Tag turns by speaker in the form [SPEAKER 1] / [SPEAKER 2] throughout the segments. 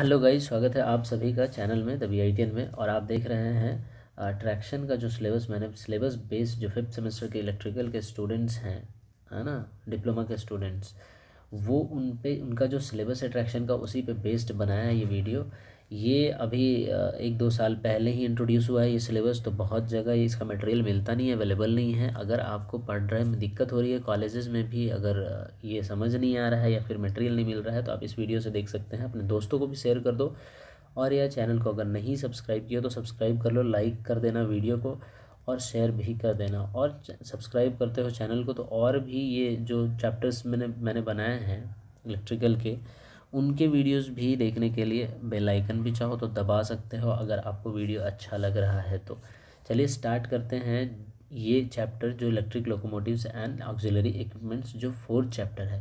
[SPEAKER 1] hello guys स्वागत है आप सभी का चैनल में दबी आई में और आप देख रहे हैं ट्रैक्शन का जो सिलेबस मैंने सिलेबस बेस्ड जो फिफ्थ सेमेस्टर के इलेक्ट्रिकल के स्टूडेंट्स हैं है ना डिप्लोमा के स्टूडेंट्स वो उन पे उनका जो सिलेबस है ट्रैक्शन का उसी पे बेस्ड बनाया है ये वीडियो ये अभी एक दो साल पहले ही इंट्रोड्यूस हुआ है ये सिलेबस तो बहुत जगह इसका मटेरियल मिलता नहीं है अवेलेबल नहीं है अगर आपको पढ़ रहे में दिक्कत हो रही है कॉलेजेस में भी अगर ये समझ नहीं आ रहा है या फिर मटेरियल नहीं मिल रहा है तो आप इस वीडियो से देख सकते हैं अपने दोस्तों को भी शेयर कर दो और यह चैनल को अगर नहीं सब्सक्राइब किया तो सब्सक्राइब कर लो लाइक कर देना वीडियो को और शेयर भी कर देना और सब्सक्राइब करते हो चैनल को तो और भी ये जो चैप्टर्स मैंने मैंने बनाए हैं इलेक्ट्रिकल के उनके वीडियोस भी देखने के लिए बेल आइकन भी चाहो तो दबा सकते हो अगर आपको वीडियो अच्छा लग रहा है तो चलिए स्टार्ट करते हैं ये चैप्टर जो electric locomotives and auxiliary equipments जो फोर्थ चैप्टर है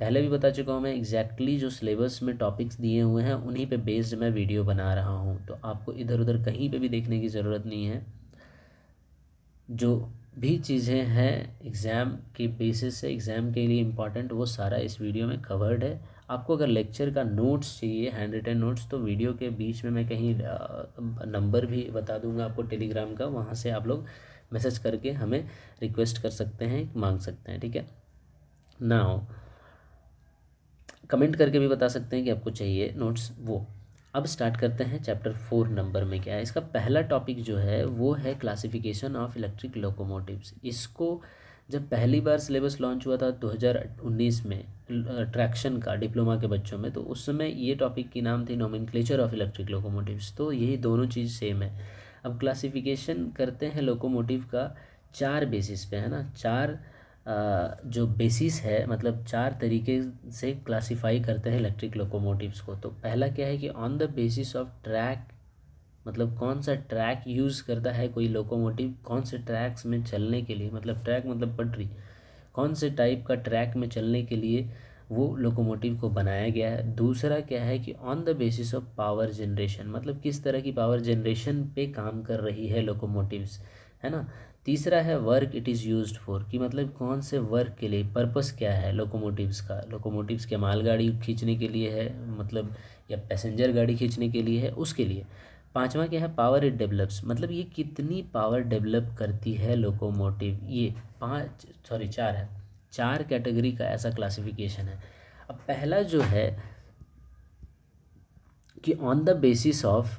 [SPEAKER 1] पहले भी बता चुका हूँ मैं एग्जैक्टली exactly जो सिलेबस में टॉपिक्स दिए हुए हैं उन्हीं पे बेस्ड मैं वीडियो बना रहा हूँ तो आपको इधर उधर कहीं पे भी देखने की ज़रूरत नहीं है जो भी चीज़ें हैं एग्ज़ाम के बेसिस से एग्ज़ाम के लिए इम्पॉर्टेंट वो सारा इस वीडियो में कवर्ड है आपको अगर लेक्चर का नोट्स चाहिए हैंड रिटन नोट्स तो वीडियो के बीच में मैं कहीं नंबर भी बता दूंगा आपको टेलीग्राम का वहाँ से आप लोग मैसेज करके हमें रिक्वेस्ट कर सकते हैं मांग सकते हैं ठीक है ना कमेंट करके भी बता सकते हैं कि आपको चाहिए नोट्स वो अब स्टार्ट करते हैं चैप्टर फोर नंबर में क्या है इसका पहला टॉपिक जो है वो है क्लासिफिकेशन ऑफ इलेक्ट्रिक लोकोमोटिव्स इसको जब पहली बार सिलेबस लॉन्च हुआ था 2019 में ट्रैक्शन का डिप्लोमा के बच्चों में तो उस समय ये टॉपिक की नाम थी नॉमिन ऑफ इलेक्ट्रिक लोकोमोटिव्स तो यही दोनों चीज़ सेम है अब क्लासिफिकेशन करते हैं लोकोमोटिव का चार बेसिस पे है ना चार जो बेसिस है मतलब चार तरीके से क्लासिफाई करते हैं इलेक्ट्रिक लोकोमोटिव्स को तो पहला क्या है कि on the basis of track मतलब कौन सा ट्रैक यूज़ करता है कोई लोकोमोटिव कौन से ट्रैक्स में चलने के लिए मतलब ट्रैक मतलब पटरी कौन से टाइप का ट्रैक में चलने के लिए वो लोकोमोटिव को बनाया गया है दूसरा क्या है कि on the basis of power generation मतलब किस तरह की पावर जनरेशन पे काम कर रही है लोकोमोटिव्स है ना तीसरा है work it is use for कि मतलब कौन से वर्क के लिए पर्पस क्या है लोकोमोटिव्स का लोकोमोटिव्स के मालगाड़ी खींचने के लिए है मतलब या पैसेंजर गाड़ी खींचने के लिए है उसके लिए पांचवा क्या है पावर इट डेवलप्स मतलब ये कितनी पावर डेवलप करती है लोकोमोटिव ये पाँच सॉरी चार है चार कैटेगरी का ऐसा क्लासिफिकेशन है अब पहला जो है कि on the basis of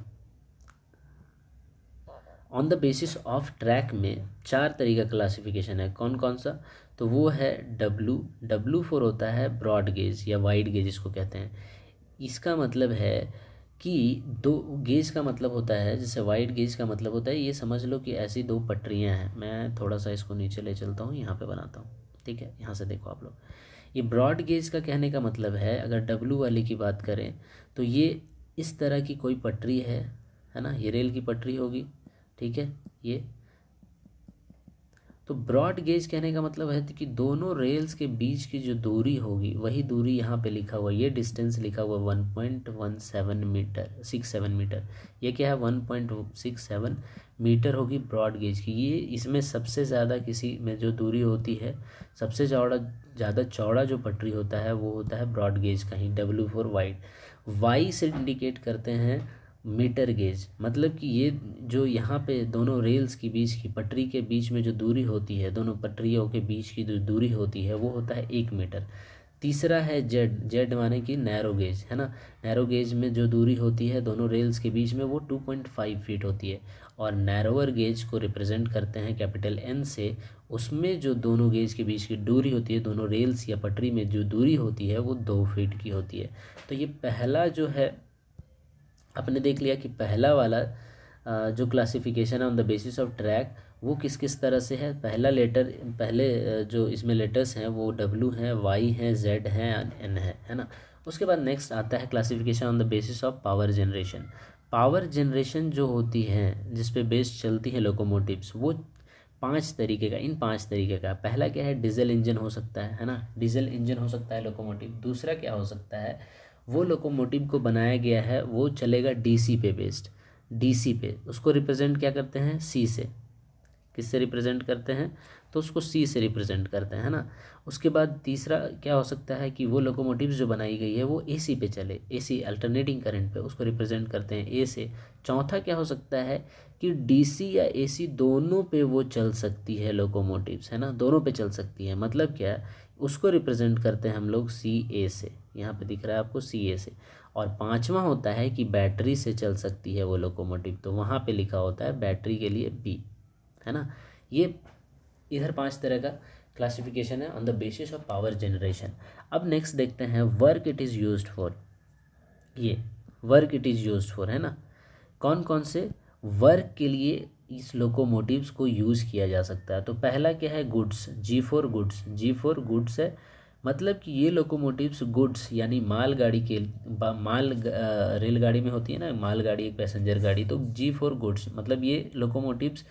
[SPEAKER 1] on the basis of track में चार तरीका क्लासिफिकेशन है कौन कौन सा तो वो है डब्लू डब्लू फोर होता है ब्रॉड गेज या वाइड गेज इसको कहते हैं इसका मतलब है कि दो गेज का मतलब होता है जैसे वाइड गेज का मतलब होता है ये समझ लो कि ऐसी दो पटरियाँ हैं मैं थोड़ा सा इसको नीचे ले चलता हूँ यहाँ पे बनाता हूँ ठीक है यहाँ से देखो आप लोग ये ब्रॉड गेज का कहने का मतलब है अगर डब्लू वाले की बात करें तो ये इस तरह की कोई पटरी है है ना ये रेल की पटरी होगी ठीक है ये तो ब्रॉड गेज कहने का मतलब है कि दोनों रेल्स के बीच की जो दूरी होगी वही दूरी यहाँ पे लिखा हुआ ये डिस्टेंस लिखा हुआ one point one seven metre six seven metre ये क्या है one point six seven metre होगी ब्रॉड गेज की ये इसमें सबसे ज़्यादा किसी में जो दूरी होती है सबसे चौड़ा ज़्यादा चौड़ा जो पटरी होता है वो होता है ब्रॉड गेज का ही डब्ल्यू फोर वाइड वाई से इंडिकेट करते हैं मीटर गेज मतलब कि ये जो यहाँ पे दोनों रेल्स के बीच की पटरी के बीच में जो दूरी होती है दोनों पटरियों के बीच की जो दूरी होती है वो होता है एक मीटर तीसरा है जेड जेड माने कि नैरो गेज है ना नैरो गेज में जो दूरी होती है दोनों रेल्स के बीच में वो 2.5 फीट होती है और नैरोवर गेज को रिप्रेजेंट करते हैं कैपिटल एन से उसमें जो दोनों गेज के बीच की दूरी होती है दोनों रेल्स या पटरी में जो दूरी होती है वो दो फीट की होती है तो ये पहला जो है आपने देख लिया कि पहला वाला जो क्लासिफिकेशन है on the basis of track वो किस किस तरह से है पहला लेटर पहले जो इसमें लेटर्स हैं वो डब्ल्यू हैं वाई हैं जेड हैं एन है है ना उसके बाद नेक्स्ट आता है classification on the basis of power generation power generation जो होती है जिस पे बेस चलती है लोकोमोटिव्स वो पांच तरीके का इन पांच तरीके का पहला क्या है डीजल इंजन हो सकता है है ना डीजल इंजन हो सकता है लोकोमोटिव दूसरा क्या हो सकता है वो लोकोमोटिव को बनाया गया है वो चलेगा डीसी पे बेस्ड डीसी पे उसको रिप्रेजेंट क्या करते हैं सी से किससे रिप्रेजेंट करते हैं तो उसको सी से रिप्रेजेंट करते हैं ना उसके बाद तीसरा क्या हो सकता है कि वो लोकोमोटिव जो बनाई गई है वो एसी पे चले एसी अल्टरनेटिंग करंट पे उसको रिप्रेजेंट करते हैं ए से चौथा क्या हो सकता है कि डीसी या एसी दोनों पे वो चल सकती है लोकोमोटिव्स है ना दोनों पे चल सकती है मतलब क्या उसको रिप्रेजेंट करते हैं हम लोग सी ए से यहाँ पे दिख रहा है आपको सी ए से और पांचवा होता है कि बैटरी से चल सकती है वो लोकोमोटिव तो वहाँ पे लिखा होता है बैटरी के लिए बी है ना ये इधर पांच तरह का क्लासिफिकेशन है on the basis of power generation अब नेक्स्ट देखते हैं work it is use for ये work it is use for है ना कौन कौन से वर्क के लिए इस लोकोमोटिव्स को यूज़ किया जा सकता है तो पहला क्या है goods G four goods G four goods है मतलब कि ये लोकोमोटिव्स गुड्स यानी मालगाड़ी के माल रेलगाड़ी में होती है ना मालगाड़ी एक पैसेंजर गाड़ी तो जी फॉर गुड्स मतलब ये लोकोमोटिव्स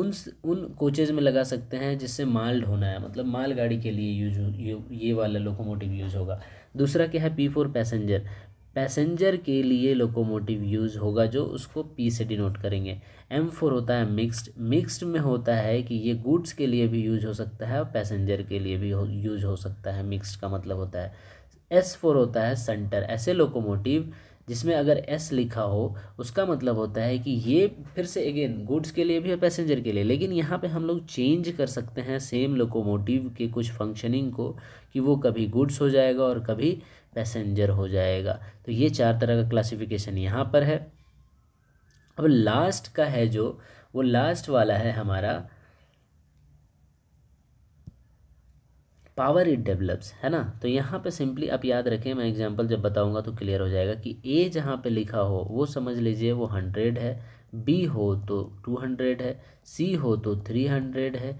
[SPEAKER 1] उन उन कोचेज में लगा सकते हैं जिससे माल ढोना है मतलब मालगाड़ी के लिए यूज ये वाला लोकोमोटिव यूज़ होगा दूसरा क्या है पी फोर पैसेंजर पैसेंजर के लिए लोकोमोटिव यूज़ होगा जो उसको पी से डिनोट करेंगे एम फोर होता है मिक्स्ड मिक्स्ड में होता है कि ये गुड्स के लिए भी यूज हो सकता है और पैसेंजर के लिए भी यूज हो सकता है मिक्स्ड का मतलब होता है एस फोर होता है सेंटर ऐसे लोकोमोटिव जिसमें अगर एस लिखा हो उसका मतलब होता है कि ये फिर से अगेन गुड्स के लिए भी और पैसेंजर के लिए लेकिन यहाँ पे हम लोग चेंज कर सकते हैं सेम लोकोमोटिव के कुछ फंक्शनिंग को कि वो कभी गुड्स हो जाएगा और कभी पैसेंजर हो जाएगा तो ये चार तरह का क्लासिफिकेशन यहाँ पर है अब लास्ट का है जो वो लास्ट वाला है हमारा पावर इट डेवलप्स है ना तो यहाँ पे सिंपली आप याद रखें मैं एग्जांपल जब बताऊंगा तो क्लियर हो जाएगा कि ए जहाँ पे लिखा हो वो समझ लीजिए वो हंड्रेड है बी हो तो टू हंड्रेड है सी हो तो थ्री हंड्रेड है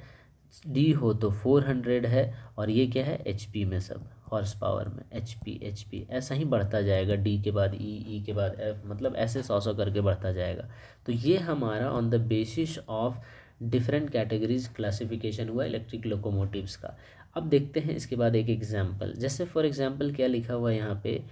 [SPEAKER 1] डी हो तो फोर हंड्रेड है और ये क्या है एच में सब हॉर्स पावर में एच पी एच पी ऐसा ही बढ़ता जाएगा डी के बाद ई e, ई e के बाद एफ मतलब ऐसे सौ सौ करके बढ़ता जाएगा तो ये हमारा on the basis of different categories classification हुआ इलेक्ट्रिक लोकोमोटिव्स का अब देखते हैं इसके बाद एक एग्जाम्पल जैसे फॉर एग्ज़ाम्पल क्या लिखा हुआ है यहाँ पर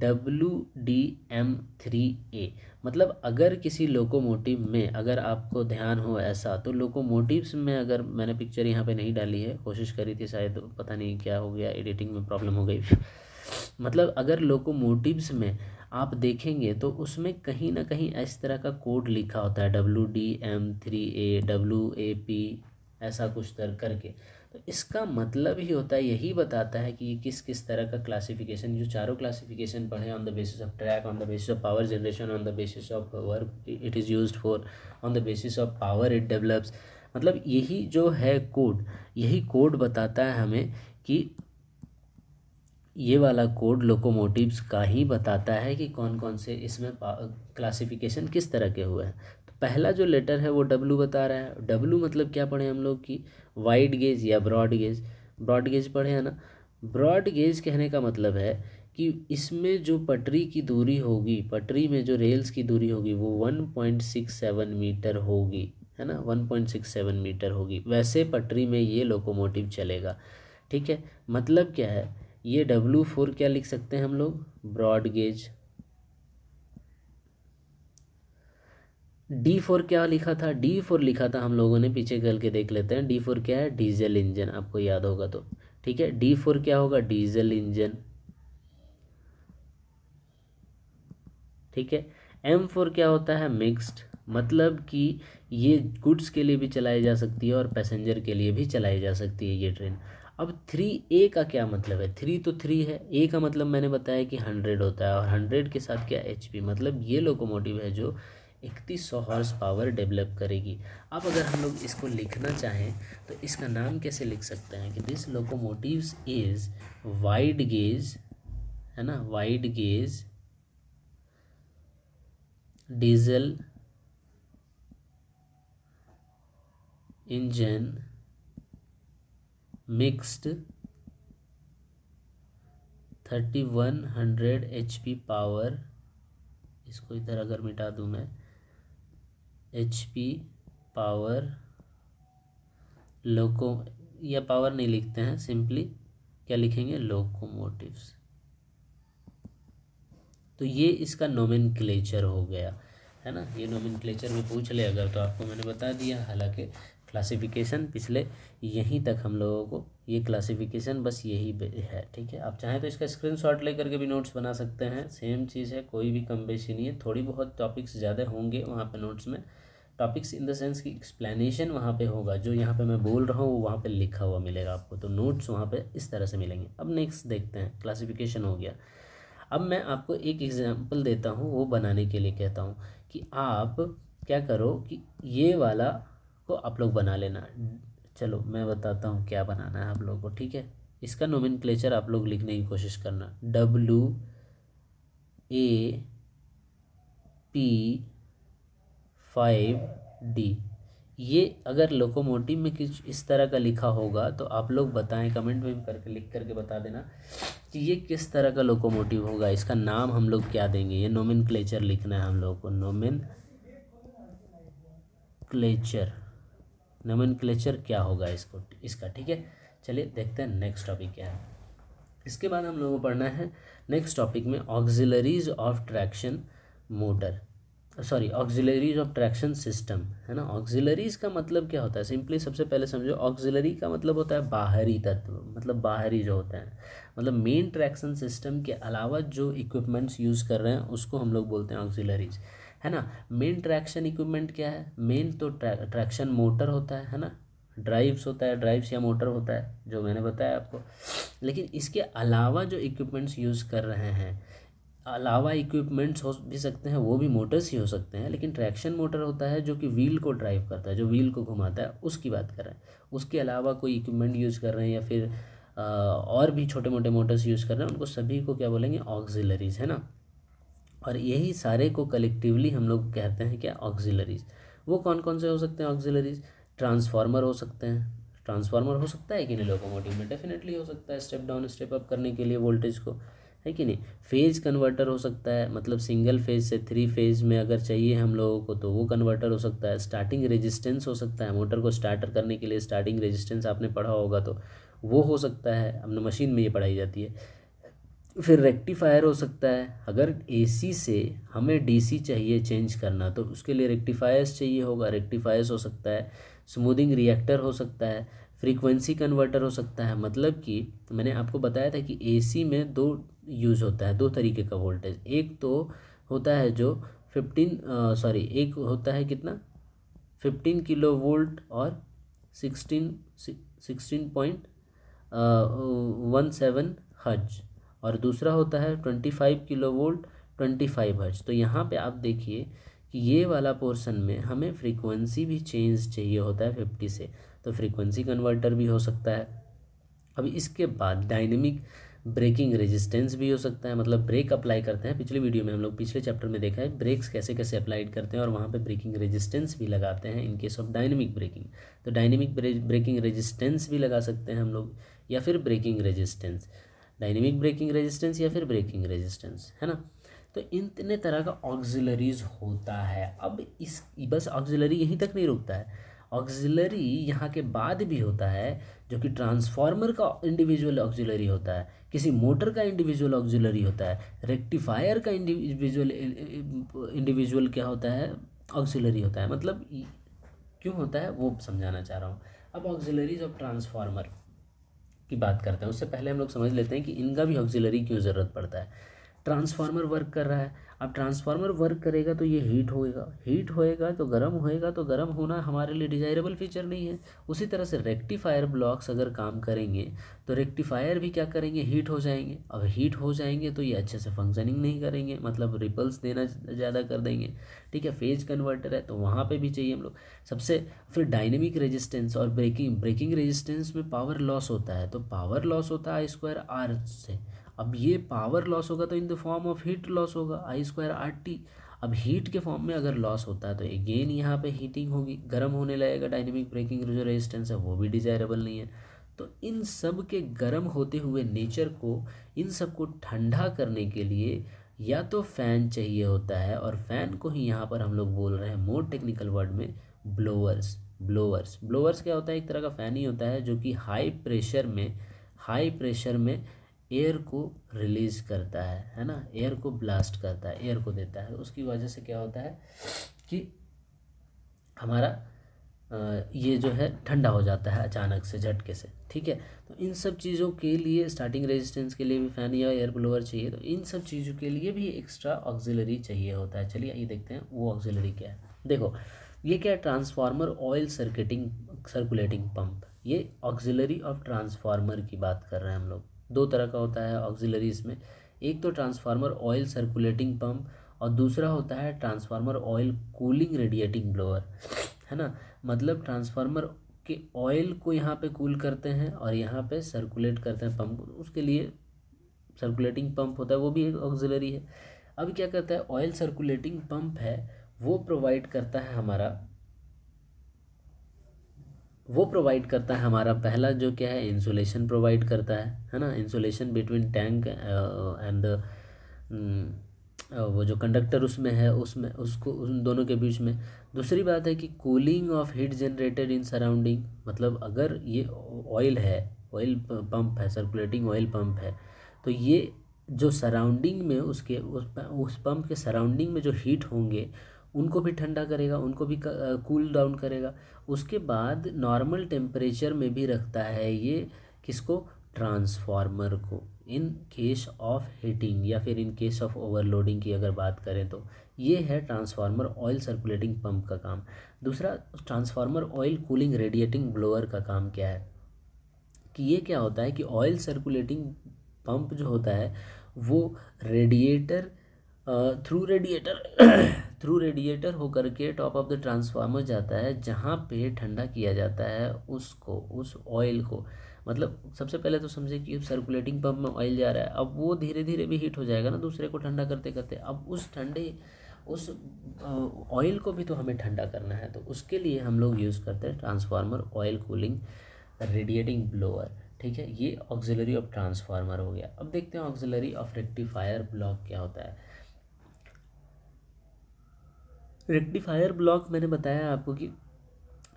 [SPEAKER 1] W D M three A मतलब अगर किसी लोकोमोटिव में अगर आपको ध्यान हो ऐसा तो लोकोमोटिव्स में अगर मैंने पिक्चर यहाँ पे नहीं डाली है कोशिश करी थी शायद पता नहीं क्या हो गया एडिटिंग में प्रॉब्लम हो गई मतलब अगर लोकोमोटिव्स में आप देखेंगे तो उसमें कहीं ना कहीं इस तरह का कोड लिखा होता है W D M three A W A P ऐसा कुछ तर करके तो इसका मतलब ही होता है यही बताता है कि ये किस किस तरह का क्लासिफिकेशन जो चारों क्लासिफिकेशन पढ़े on the basis of track on the basis of power generation on the basis of work it is use for on the basis of power it develops मतलब यही जो है कोड यही कोड बताता है हमें कि ये वाला कोड लोकोमोटिव्स का ही बताता है कि कौन कौन से इसमें क्लासिफिकेशन किस तरह के हुए हैं पहला जो लेटर है वो डब्लू बता रहा है डब्लू मतलब क्या पढ़े हम लोग की वाइड गेज या ब्रॉड गेज ब्रॉड गेज पढ़े है ना ब्रॉड गेज कहने का मतलब है कि इसमें जो पटरी की दूरी होगी पटरी में जो रेल्स की दूरी होगी वो one point six seven metre होगी है ना one point six seven metre होगी वैसे पटरी में ये लोकोमोटिव चलेगा ठीक है मतलब क्या है ये डब्लू फोर क्या लिख सकते हैं हम लोग ब्रॉड गेज डी फोर क्या लिखा था डी फोर लिखा था हम लोगों ने पीछे कर के देख लेते हैं डी फोर क्या है डीजल इंजन आपको याद होगा तो ठीक है डी फोर क्या होगा डीजल इंजन ठीक है एम फोर क्या होता है मिक्स्ड मतलब कि ये गुड्स के लिए भी चलाई जा सकती है और पैसेंजर के लिए भी चलाई जा सकती है ये ट्रेन अब थ्री ए का क्या मतलब है थ्री तो थ्री है ए का मतलब मैंने बताया कि हंड्रेड होता है और हंड्रेड के साथ क्या एच पी मतलब ये लोकोमोटिव है जो इकतीस सौ हॉर्स पावर डेवलप करेगी अब अगर हम लोग इसको लिखना चाहें तो इसका नाम कैसे लिख सकते हैं कि this locomotive is wide gauge है ना wide gauge diesel engine mixed thirty one hundred H P power इसको इधर अगर मिटा दूं मैं एच पी पावर लोको या पावर नहीं लिखते हैं सिंपली क्या लिखेंगे लोकोमोटिव्स तो ये इसका नोमिन हो गया है ना ये क्लेचर में पूछ ले अगर तो आपको मैंने बता दिया हालांकि क्लासिफिकेशन पिछले यहीं तक हम लोगों को ये क्लासिफिकेशन बस यही है ठीक है आप चाहें तो इसका स्क्रीन शॉट ले करके भी नोट्स बना सकते हैं सेम चीज़ है कोई भी कम बेशी नहीं है थोड़ी बहुत टॉपिक्स ज़्यादा होंगे वहाँ पर नोट्स में टॉपिक्स इन द सेंस कि एक्सप्लेनेशन वहाँ पे होगा जो यहाँ पे मैं बोल रहा हूँ वो वहाँ पर लिखा हुआ मिलेगा आपको तो नोट्स वहाँ पर इस तरह से मिलेंगे अब नेक्स्ट देखते हैं क्लासीफिकेशन हो गया अब मैं आपको एक एग्जाम्पल देता हूँ वो बनाने के लिए कहता हूँ कि आप क्या करो कि ये वाला को आप लोग बना लेना चलो मैं बताता हूँ क्या बनाना है आप लोगों को ठीक है इसका नोमिन आप लोग लिखने की कोशिश करना W A P five D ये अगर लोकोमोटिव में कुछ इस तरह का लिखा होगा तो आप लोग बताएं कमेंट में करके लिख करके बता देना कि ये किस तरह का लोकोमोटिव होगा इसका नाम हम लोग क्या देंगे ये नोमिन क्लेचर लिखना है हम लोग को नोमिन क्लेचर नमन क्या होगा इसको इसका ठीक है चलिए देखते हैं नेक्स्ट टॉपिक क्या है इसके बाद हम लोगों को पढ़ना है नेक्स्ट टॉपिक में auxiliaries of traction motor sorry auxiliaries of traction system है ना ऑक्जिलरीज का मतलब क्या होता है सिंपली सबसे पहले समझो ऑक्जिलरी का मतलब होता है बाहरी तत्व मतलब बाहरी जो होता है मतलब मेन ट्रैक्शन सिस्टम के अलावा जो इक्विपमेंट्स यूज़ कर रहे हैं उसको हम लोग बोलते हैं ऑक्जिलरीज़ है ना मेन ट्रैक्शन इक्विपमेंट क्या है मेन तो ट्रैक्शन मोटर होता है है ना ड्राइव्स होता है ड्राइव्स या मोटर होता है जो मैंने बताया आपको लेकिन इसके अलावा जो इक्विपमेंट्स यूज़ कर रहे हैं अलावा इक्विपमेंट्स हो भी सकते हैं वो भी मोटर्स ही हो सकते हैं लेकिन ट्रैक्शन मोटर होता है जो कि व्हील को ड्राइव करता है जो व्हील को घुमाता है उसकी बात कर रहे हैं उसके अलावा कोई इक्विपमेंट यूज़ कर रहे हैं या फिर और भी छोटे मोटे मोटर्स यूज़ कर रहे हैं उनको सभी को क्या बोलेंगे ऑक्जिलरीज है ना और यही सारे को कलेक्टिवली हम लोग कहते हैं क्या ऑक्सिलरीज वो कौन कौन से हो सकते हैं ऑक्सिलरीज ट्रांसफार्मर हो सकते हैं ट्रांसफार्मर हो सकता है कि नहीं लोकोमोटिव में डेफिनेटली हो सकता है स्टेप डाउन स्टेप अप करने के लिए वोल्टेज को है कि नहीं फेज कन्वर्टर हो सकता है मतलब सिंगल फेज से थ्री फेज में अगर चाहिए हम लोगों को तो वो कन्वर्टर हो सकता है स्टार्टिंग रेजिस्टेंस हो सकता है मोटर को स्टार्टर करने के लिए स्टार्टिंग रेजिस्टेंस आपने पढ़ा होगा तो वो हो सकता है अपने मशीन में ये पढ़ाई जाती है फिर रेक्टिफायर हो सकता है अगर एसी से हमें डीसी चाहिए चेंज करना तो उसके लिए रेक्टिफायर्स चाहिए होगा रेक्टिफायर्स हो सकता है स्मूदिंग रिएक्टर हो सकता है फ्रीक्वेंसी कन्वर्टर हो सकता है मतलब कि मैंने आपको बताया था कि एसी में दो यूज़ होता है दो तरीके का वोल्टेज एक तो होता है जो फिफ्टीन सॉरी एक होता है कितना फिफ्टीन किलो वोल्ट और sixteen sixteen point one seven हज और दूसरा होता है twenty five kilo volt twenty five hertz तो यहाँ पे आप देखिए कि ये वाला पोर्शन में हमें फ्रीक्वेंसी भी चेंज चाहिए होता है फिफ्टी से तो फ्रीक्वेंसी कन्वर्टर भी हो सकता है अब इसके बाद डायनेमिक ब्रेकिंग रेजिस्टेंस भी हो सकता है मतलब ब्रेक अप्लाई करते हैं पिछले वीडियो में हम लोग पिछले चैप्टर में देखा है ब्रेक्स कैसे कैसे अप्लाइड करते हैं और वहाँ पे ब्रेकिंग रेजिस्टेंस भी लगाते हैं in case of dynamic braking तो डायनेमिक ब्रेकिंग रेजिस्टेंस भी लगा सकते हैं हम लोग या फिर braking resistance dynamic braking resistance या फिर ब्रेकिंग रेजिस्टेंस है ना तो इतने तरह का ऑक्सिलरीज होता है अब इस बस ऑक्सिलरी यहीं तक नहीं रुकता है ऑक्सिलरी यहाँ के बाद भी होता है जो कि ट्रांसफार्मर का इंडिविजुअल ऑक्जिलरी होता है किसी मोटर का इंडिविजुअल ऑक्सिलरी होता है रेक्टिफायर का इंडिविजुअल इंडिविजुअल क्या होता है ऑक्जिलरी होता है मतलब क्यों होता है वो समझाना चाह रहा हूँ अब ऑक्सिलरीज ऑफ ट्रांसफार्मर की बात करते हैं उससे पहले हम लोग समझ लेते हैं कि इनका भी ऑक्सिलरी क्यों ज़रूरत पड़ता है ट्रांसफार्मर वर्क कर रहा है अब ट्रांसफार्मर वर्क करेगा तो ये हीट होएगा हीट होएगा तो गर्म होएगा तो गर्म होना हमारे लिए डिजायरेबल फीचर नहीं है उसी तरह से रेक्टिफायर ब्लॉक्स अगर काम करेंगे तो रेक्टिफायर भी क्या करेंगे हीट हो जाएंगे अब हीट हो जाएंगे तो ये अच्छे से फंक्शनिंग नहीं करेंगे मतलब रिपल्स देना ज़्यादा कर देंगे ठीक है फेज कन्वर्टर है तो वहाँ पर भी चाहिए हम लोग सबसे फिर डायनेमिक रेजिस्टेंस और ब्रेकिंग ब्रेकिंग रेजिस्टेंस में पावर लॉस होता है तो पावर लॉस होता है स्क्वायर आर से अब ये पावर लॉस होगा तो in the form of heat loss होगा आई स्क्वायर आर टी अब हीट के फॉर्म में अगर लॉस होता है तो अगेन यहाँ पे हीटिंग होगी गर्म होने लगेगा डायनेमिक ब्रेकिंग जो रेजिस्टेंस है वो भी डिजायरेबल नहीं है तो इन सब के गर्म होते हुए नेचर को इन सब को ठंडा करने के लिए या तो फ़ैन चाहिए होता है और फ़ैन को ही यहाँ पर हम लोग बोल रहे हैं मोर टेक्निकल वर्ड में ब्लोअर्स ब्लोअर्स ब्लोअर्स क्या होता है एक तरह का फ़ैन ही होता है जो कि हाई प्रेशर में हाई प्रेशर में एयर को रिलीज़ करता है है ना एयर को ब्लास्ट करता है एयर को देता है उसकी वजह से क्या होता है कि हमारा ये जो है ठंडा हो जाता है अचानक से झटके से ठीक है तो इन सब चीज़ों के लिए स्टार्टिंग रेजिस्टेंस के लिए भी फ़ैन या एयर ब्लोअर चाहिए तो इन सब चीज़ों के लिए भी एक्स्ट्रा ऑक्जिलरी चाहिए होता है चलिए ये देखते हैं वो ऑक्जिलरी क्या है देखो ये क्या है transformer oil circuiting circulating pump ये ऑक्जिलरी ऑफ ट्रांसफार्मर की बात कर रहे हैं हम लोग दो तरह का होता है ऑक्सिलरी इसमें एक तो ट्रांसफार्मर ऑयल सर्कुलेटिंग पम्प और दूसरा होता है transformer oil cooling radiating blower है ना मतलब ट्रांसफार्मर के ऑयल को यहाँ पे कूल करते हैं और यहाँ पे सर्कुलेट करते हैं पंप उसके लिए सर्कुलेटिंग पंप होता है वो भी एक ऑक्सिलरी है अब क्या करता है ऑयल सर्कुलेटिंग पंप है वो प्रोवाइड करता है हमारा वो प्रोवाइड करता है हमारा पहला जो क्या है इंसुलेशन प्रोवाइड करता है है ना इंसुलेशन बिटवीन टैंक एंड वो जो कंडक्टर उसमें है उसमें उसको उन दोनों के बीच में दूसरी बात है कि cooling of heat generated in surrounding मतलब अगर ये ऑयल है ऑयल पंप है सर्कुलेटिंग ऑयल पंप है तो ये जो सराउंडिंग में उसके उस पंप के सराउंडिंग में जो हीट होंगे उनको भी ठंडा करेगा उनको भी कूल डाउन करेगा उसके बाद नॉर्मल टेम्परेचर में भी रखता है ये किसको ट्रांसफार्मर को इन केस ऑफ हीटिंग या फिर इन केस ऑफ ओवरलोडिंग की अगर बात करें तो ये है ट्रांसफार्मर ऑयल सर्कुलेटिंग पंप का काम दूसरा transformer oil cooling radiating blower का काम क्या है कि ये क्या होता है कि ऑयल सर्कुलेटिंग पंप जो होता है वो radiator through radiator through radiator होकर के टॉप ऑफ द ट्रांसफार्मर जाता है जहाँ पे ठंडा किया जाता है उसको उस ऑयल को मतलब सबसे पहले तो समझे कि सर्कुलेटिंग पंप में ऑयल जा रहा है अब वो धीरे धीरे भी हीट हो जाएगा ना दूसरे को ठंडा करते करते अब उस ठंडे उस ऑयल को भी तो हमें ठंडा करना है तो उसके लिए हम लोग यूज़ करते हैं transformer oil cooling radiating blower ठीक है ये ऑक्सिलरी ऑफ ट्रांसफार्मर हो गया अब देखते हैं ऑक्सिलरी ऑफ रेक्टिफायर ब्लॉक क्या होता है रेक्टिफायर ब्लॉक मैंने बताया आपको कि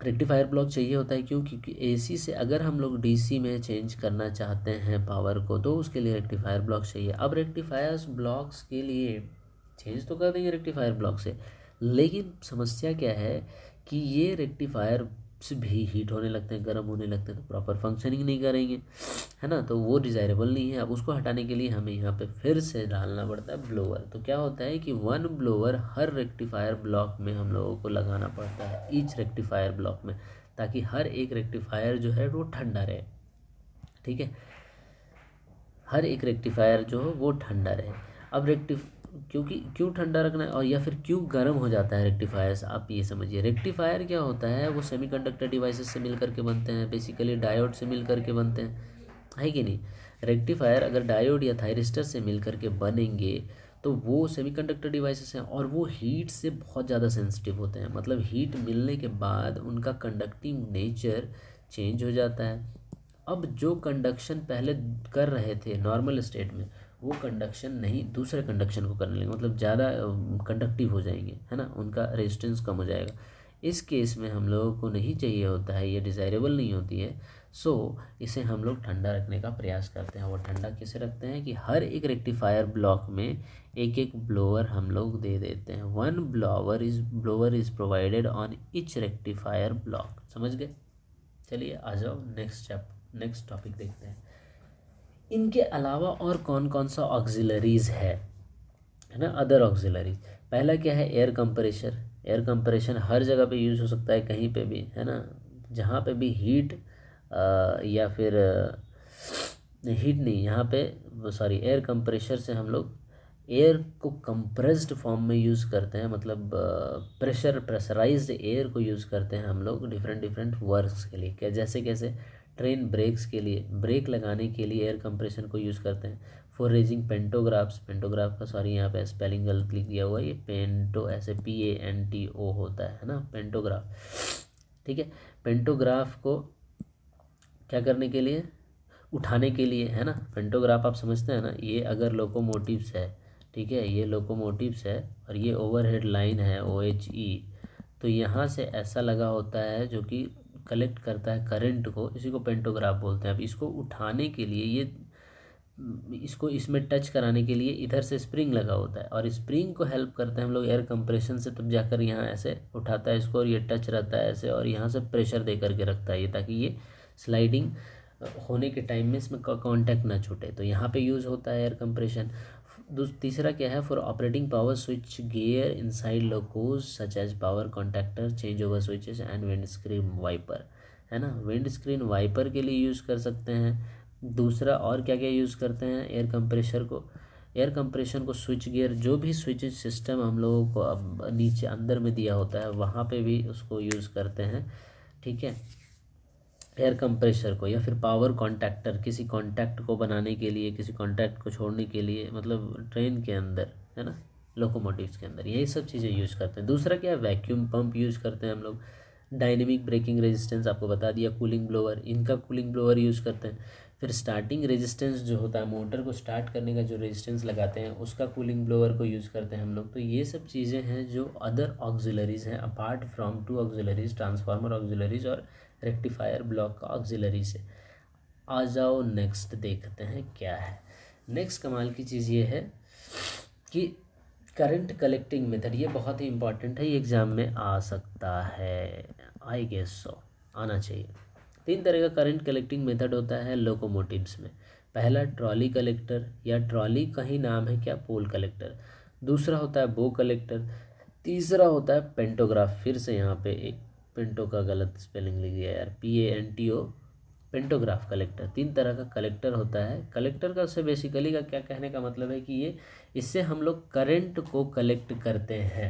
[SPEAKER 1] रेक्टिफायर ब्लॉक चाहिए होता है क्यों क्योंकि एसी से अगर हम लोग डीसी में चेंज करना चाहते हैं पावर को तो उसके लिए रेक्टिफायर ब्लॉक चाहिए अब रेक्टिफायर ब्लॉक्स के लिए चेंज तो कर देंगे रेक्टिफायर ब्लॉक से लेकिन समस्या क्या है कि ये रेक्टिफायर भी हीट होने लगते हैं गर्म होने लगते हैं तो प्रॉपर फंक्शनिंग नहीं करेंगे है ना तो वो डिज़ायरेबल नहीं है अब उसको हटाने के लिए हमें यहाँ पे फिर से डालना पड़ता है ब्लोअर तो क्या होता है कि वन ब्लोअर हर रेक्टिफायर ब्लॉक में हम लोगों को लगाना पड़ता है ईच रेक्टिफायर ब्लॉक में ताकि हर एक रेक्टिफायर जो है वो ठंडा रहे ठीक है हर एक रेक्टिफायर जो हो वो ठंडा रहे अब रेक्टिफ क्योंकि क्यों ठंडा रखना है और या फिर क्यों गर्म हो जाता है रेक्टिफायर आप ये समझिए रेक्टिफायर क्या होता है वो कंडक्टर डिवाइसेस से मिल करके बनते हैं बेसिकली डायोड से मिल करके बनते हैं है कि नहीं रेक्टिफायर अगर डायोड या थायरिस्टर से मिल करके बनेंगे तो वो सेमी कंडक्टर डिवाइसेस हैं और वो हीट से बहुत ज़्यादा सेंसिटिव होते हैं मतलब हीट मिलने के बाद उनका कंडक्टिंग नेचर चेंज हो जाता है अब जो कंडक्शन पहले कर रहे थे नॉर्मल स्टेट में वो कंडक्शन नहीं दूसरे कंडक्शन को करने लगेंगे मतलब ज़्यादा कंडक्टिव हो जाएंगे है ना उनका रेजिस्टेंस कम हो जाएगा इस केस में हम लोगों को नहीं चाहिए होता है ये डिज़ायरेबल नहीं होती है सो इसे हम लोग ठंडा रखने का प्रयास करते हैं वो ठंडा कैसे रखते हैं कि हर एक रेक्टिफायर ब्लॉक में एक एक ब्लोअर हम लोग दे देते हैं one blower is blower is provided on each rectifier block समझ गए चलिए आ जाओ नेक्स्ट चैप नेक्स्ट टॉपिक देखते हैं इनके अलावा और कौन कौन सा ऑक्जिलरीज है है ना अदर ऑक्जिलरीज पहला क्या है एयर कंप्रेशर एयर कंप्रेशन हर जगह पे यूज़ हो सकता है कहीं पे भी है ना जहाँ पे भी हीट आ, या फिर हीट नहीं यहाँ पे सॉरी एयर कंप्रेशर से हम लोग एयर को कंप्रेस्ड फॉर्म में यूज़ करते हैं मतलब प्रेशर प्रेशराइज्ड एयर को यूज़ करते हैं हम लोग डिफरेंट डिफरेंट वर्क्स के लिए क्या जैसे कैसे ट्रेन ब्रेक्स के लिए ब्रेक लगाने के लिए एयर कंप्रेशन को यूज़ करते हैं फॉर रेजिंग पेंटोग्राफ्स पेंटोग्राफ का सॉरी यहाँ पे स्पेलिंग गलत लिख दिया हुआ है ये पेंटो ऐसे P A N T O होता है ना पेंटोग्राफ ठीक है पेंटोग्राफ को क्या करने के लिए उठाने के लिए है ना पेंटोग्राफ आप समझते हैं ना ये अगर लोकोमोटिव्स है ठीक है ये लोकोमोटिव्स है और ये ओवरहेड लाइन है ओ एच ई तो यहाँ से ऐसा लगा होता है जो कि कलेक्ट करता है करंट को इसी को पेंटोग्राफ बोलते हैं अब इसको उठाने के लिए ये इसको इसमें टच कराने के लिए इधर से स्प्रिंग लगा होता है और स्प्रिंग को हेल्प करते हैं हम लोग एयर कंप्रेशन से तब जाकर यहाँ ऐसे उठाता है इसको और ये टच रहता है ऐसे और यहाँ से प्रेशर दे करके रखता है ये ताकि ये स्लाइडिंग होने के टाइम में इसमें कॉन्टैक्ट ना छूटे तो यहाँ पे यूज़ होता है एयर कंप्रेशन तीसरा क्या है for operating power switch gear inside locos such as power contactor change over switches and wind screen wiper है ना विंड स्क्रीन वाइपर के लिए यूज़ कर सकते हैं दूसरा और क्या क्या यूज़ करते हैं एयर कंप्रेशर को एयर कंप्रेशन को स्विच गियर जो भी स्विच सिस्टम हम लोगों को अब नीचे अंदर में दिया होता है वहाँ पे भी उसको यूज़ करते हैं ठीक है एयर कंप्रेसर को या फिर पावर कॉन्टैक्टर किसी कॉन्टैक्ट को बनाने के लिए किसी कॉन्टैक्ट को छोड़ने के लिए मतलब ट्रेन के अंदर है ना लोकोमोटिव्स के अंदर यही सब चीज़ें यूज़ करते हैं दूसरा क्या है वैक्यूम पंप यूज़ करते हैं हम लोग डायनेमिक ब्रेकिंग रेजिस्टेंस आपको बता दिया कूलिंग ब्लोअर इनका कूलिंग ब्लोअर यूज़ करते हैं फिर स्टार्टिंग रेजिस्टेंस जो होता है मोटर को स्टार्ट करने का जो रेजिस्टेंस लगाते हैं उसका कूलिंग ब्लोअर को यूज़ करते हैं हम लोग तो ये सब चीज़ें हैं जो अदर ऑक्जिलरीज़ हैं apart from two auxiliaries transformer auxiliaries और रेक्टिफायर ब्लॉक का ऑक्सिलरी से आ जाओ नेक्स्ट देखते हैं क्या है नेक्स्ट कमाल की चीज़ ये है कि करंट कलेक्टिंग मेथड ये बहुत ही इंपॉर्टेंट है ये एग्ज़ाम में आ सकता है आई गेस सो आना चाहिए तीन तरह का करंट कलेक्टिंग मेथड होता है लोकोमोटिव्स में पहला ट्रॉली कलेक्टर या ट्रॉली का ही नाम है क्या पोल कलेक्टर दूसरा होता है बो कलेक्टर तीसरा होता है पेंटोग्राफ फिर से यहाँ पे एक पेंटो का गलत स्पेलिंग लिख दिया यार P A N T O pantograph collector तीन तरह का कलेक्टर होता है कलेक्टर का उससे बेसिकली का क्या कहने का मतलब है कि ये इससे हम लोग करेंट को कलेक्ट करते हैं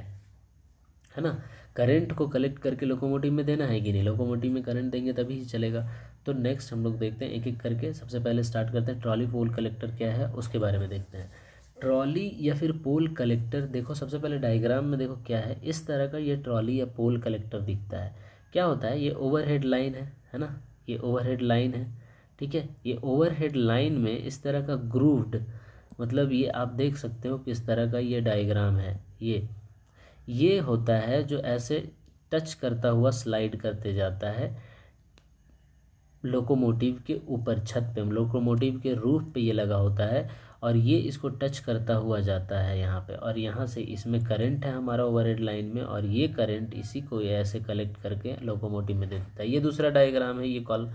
[SPEAKER 1] है ना करेंट को कलेक्ट करके लोकोमोटिव में देना है कि नहीं लोकोमोटिव में करंट देंगे तभी ही चलेगा तो नेक्स्ट हम लोग देखते हैं एक एक करके सबसे पहले स्टार्ट करते हैं ट्रॉली पोल कलेक्टर क्या है उसके बारे में देखते हैं ट्रॉली या फिर पोल कलेक्टर देखो सबसे पहले डायग्राम में देखो क्या है इस तरह का ये ट्रॉली या पोल कलेक्टर दिखता है क्या होता है ये ओवरहेड लाइन है है ना ये ओवरहेड लाइन है ठीक है ये ओवरहेड लाइन में इस तरह का ग्रूव्ड मतलब ये आप देख सकते हो किस तरह का ये डायग्राम है ये ये होता है जो ऐसे टच करता हुआ स्लाइड करते जाता है लोकोमोटिव के ऊपर छत पे लोकोमोटिव के रूफ पे ये लगा होता है और ये इसको टच करता हुआ जाता है यहाँ पे और यहाँ से इसमें करंट है हमारा ओवर लाइन में और ये करंट इसी को ऐसे कलेक्ट करके लोकोमोटिव में दे देता है ये दूसरा डायग्राम है ये कॉल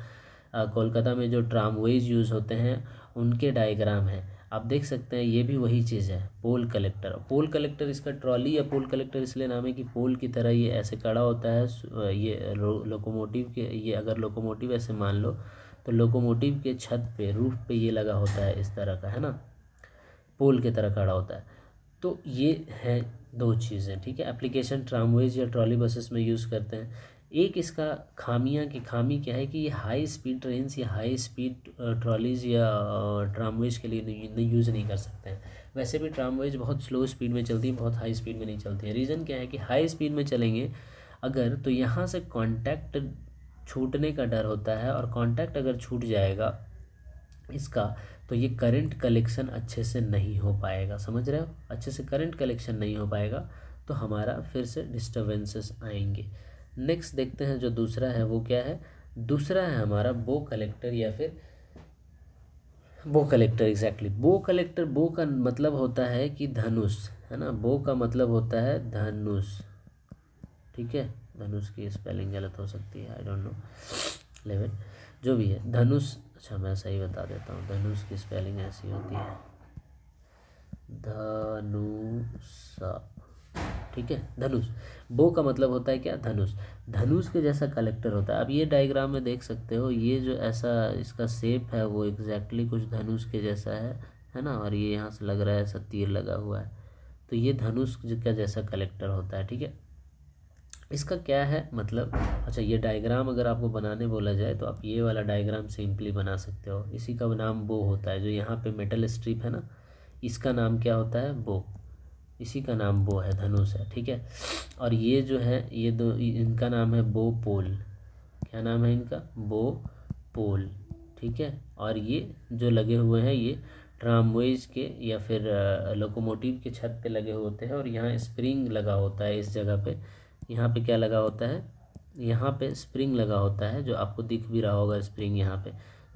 [SPEAKER 1] कोलकाता में जो ट्रामवेज यूज़ होते हैं उनके डायग्राम है आप देख सकते हैं ये भी वही चीज़ है पोल कलेक्टर पोल कलेक्टर इसका ट्रॉली या पोल कलेक्टर इसलिए नाम है कि पोल की तरह ये ऐसे कड़ा होता है ये लोकोमोटिव के ये अगर लोकोमोटिव ऐसे मान लो तो लोकोमोटिव के छत पे रूफ पे ये लगा होता है इस तरह का है ना पोल की तरह खड़ा होता है तो ये है दो चीज़ें ठीक है एप्लीकेशन ट्रामवेज या ट्रॉली बसेस में यूज़ करते हैं एक इसका खामियां की खामी क्या है कि ये हाई स्पीड ट्रेन या हाई स्पीड ट्रॉलीज़ या ट्रामवेज के लिए यूज़ नहीं कर सकते हैं वैसे भी ट्रामवेज बहुत स्लो स्पीड में चलती है बहुत हाई स्पीड में नहीं चलती है रीज़न क्या है कि हाई स्पीड में चलेंगे अगर तो यहाँ से कॉन्टैक्ट छूटने का डर होता है और कॉन्टैक्ट अगर छूट जाएगा इसका तो ये करंट कलेक्शन अच्छे से नहीं हो पाएगा समझ रहे हो अच्छे से करंट कलेक्शन नहीं हो पाएगा तो हमारा फिर से डिस्टर्बेंसेस आएंगे नेक्स्ट देखते हैं जो दूसरा है वो क्या है दूसरा है हमारा बो कलेक्टर या फिर बो कलेक्टर एग्जैक्टली बो कलेक्टर बो का मतलब होता है कि धनुष है ना बो का मतलब होता है धनुष ठीक है धनुष की स्पेलिंग गलत हो सकती है आई डोंट नो लेवन जो भी है धनुष अच्छा मैं सही बता देता हूँ धनुष की स्पेलिंग ऐसी होती है धनुषा ठीक है धनुष बो का मतलब होता है क्या धनुष धनुष के जैसा कलेक्टर होता है अब ये डायग्राम में देख सकते हो ये जो ऐसा इसका सेप है वो एग्जैक्टली exactly कुछ धनुष के जैसा है है ना और ये यहाँ से लग रहा है ऐसा तीर लगा हुआ है तो ये धनुष का जैसा कलेक्टर होता है ठीक है इसका क्या है मतलब अच्छा ये डायग्राम अगर आपको बनाने बोला जाए तो आप ये वाला डायग्राम सिंपली बना सकते हो इसी का नाम बो होता है जो यहाँ पे मेटल स्ट्रिप है ना इसका नाम क्या होता है बो इसी का नाम बो है धनुष है ठीक है और ये जो है ये दो इनका नाम है बो पोल क्या नाम है इनका बो पोल ठीक है और ये जो लगे हुए हैं ये ट्रामवेज के या फिर लोकोमोटिव के छत पे लगे होते हैं और यहाँ स्प्रिंग लगा होता है इस जगह पे यहाँ पे क्या लगा होता है यहाँ पे स्प्रिंग लगा होता है जो आपको दिख भी रहा होगा स्प्रिंग यहाँ पे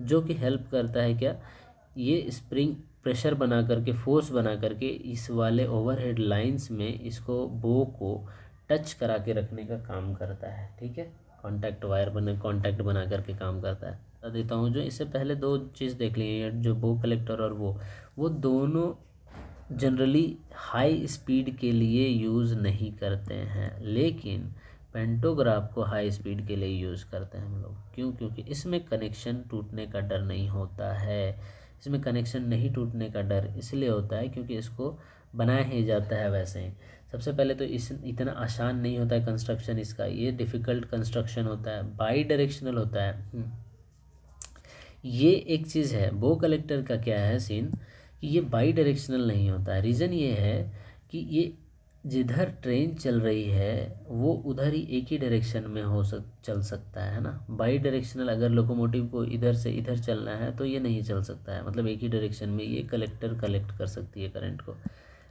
[SPEAKER 1] जो कि हेल्प करता है क्या ये स्प्रिंग प्रेशर बना करके फोर्स बना करके इस वाले ओवरहेड लाइंस में इसको बो को टच करा के रखने का काम करता है ठीक है कांटेक्ट वायर बना कांटेक्ट बना करके काम करता है बता देता हूँ जो इससे पहले दो चीज़ देख लीजिए जो बो कलेक्टर और वो वो दोनों जनरली हाई स्पीड के लिए यूज़ नहीं करते हैं लेकिन पेंटोग्राफ को हाई स्पीड के लिए यूज़ करते हैं हम लोग क्यों क्योंकि इसमें कनेक्शन टूटने का डर नहीं होता है इसमें कनेक्शन नहीं टूटने का डर इसलिए होता है क्योंकि इसको बनाया ही जाता है वैसे ही सबसे पहले तो इस इतना आसान नहीं होता है कंस्ट्रक्शन इसका ये डिफ़िकल्ट कंस्ट्रक्शन होता है बाई डायरेक्शनल होता है ये एक चीज़ है बो कलेक्टर का क्या है सीन कि ये बाई डायरेक्शनल नहीं होता है रीज़न ये है कि ये जिधर ट्रेन चल रही है वो उधर ही एक ही डायरेक्शन में हो सक चल सकता है ना बाई डायरेक्शनल अगर लोकोमोटिव को इधर से इधर चलना है तो ये नहीं चल सकता है मतलब एक ही डायरेक्शन में ये कलेक्टर कलेक्ट कर सकती है करंट को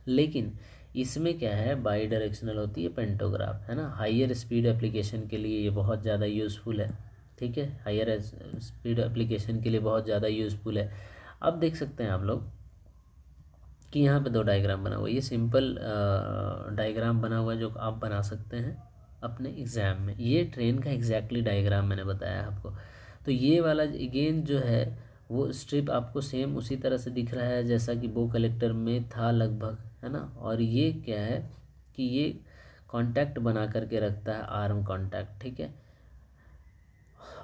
[SPEAKER 1] लेकिन इसमें क्या है बाई डायरेक्शनल होती है पेंटोग्राफ है ना हायर स्पीड एप्लीकेशन के लिए ये बहुत ज़्यादा यूज़फुल है ठीक है हायर स्पीड एप्लीकेशन के लिए बहुत ज़्यादा यूज़फुल है अब देख सकते हैं आप लोग कि यहाँ पे दो डायग्राम बना हुआ ये सिंपल डायग्राम बना हुआ है जो आप बना सकते हैं अपने एग्ज़ाम में ये ट्रेन का एग्जैक्टली डायग्राम मैंने बताया आपको तो ये वाला अगेन जो है वो स्ट्रिप आपको सेम उसी तरह से दिख रहा है जैसा कि बो कलेक्टर में था लगभग है ना और ये क्या है कि ये कांटेक्ट बना करके रखता है आर्म कांटेक्ट ठीक है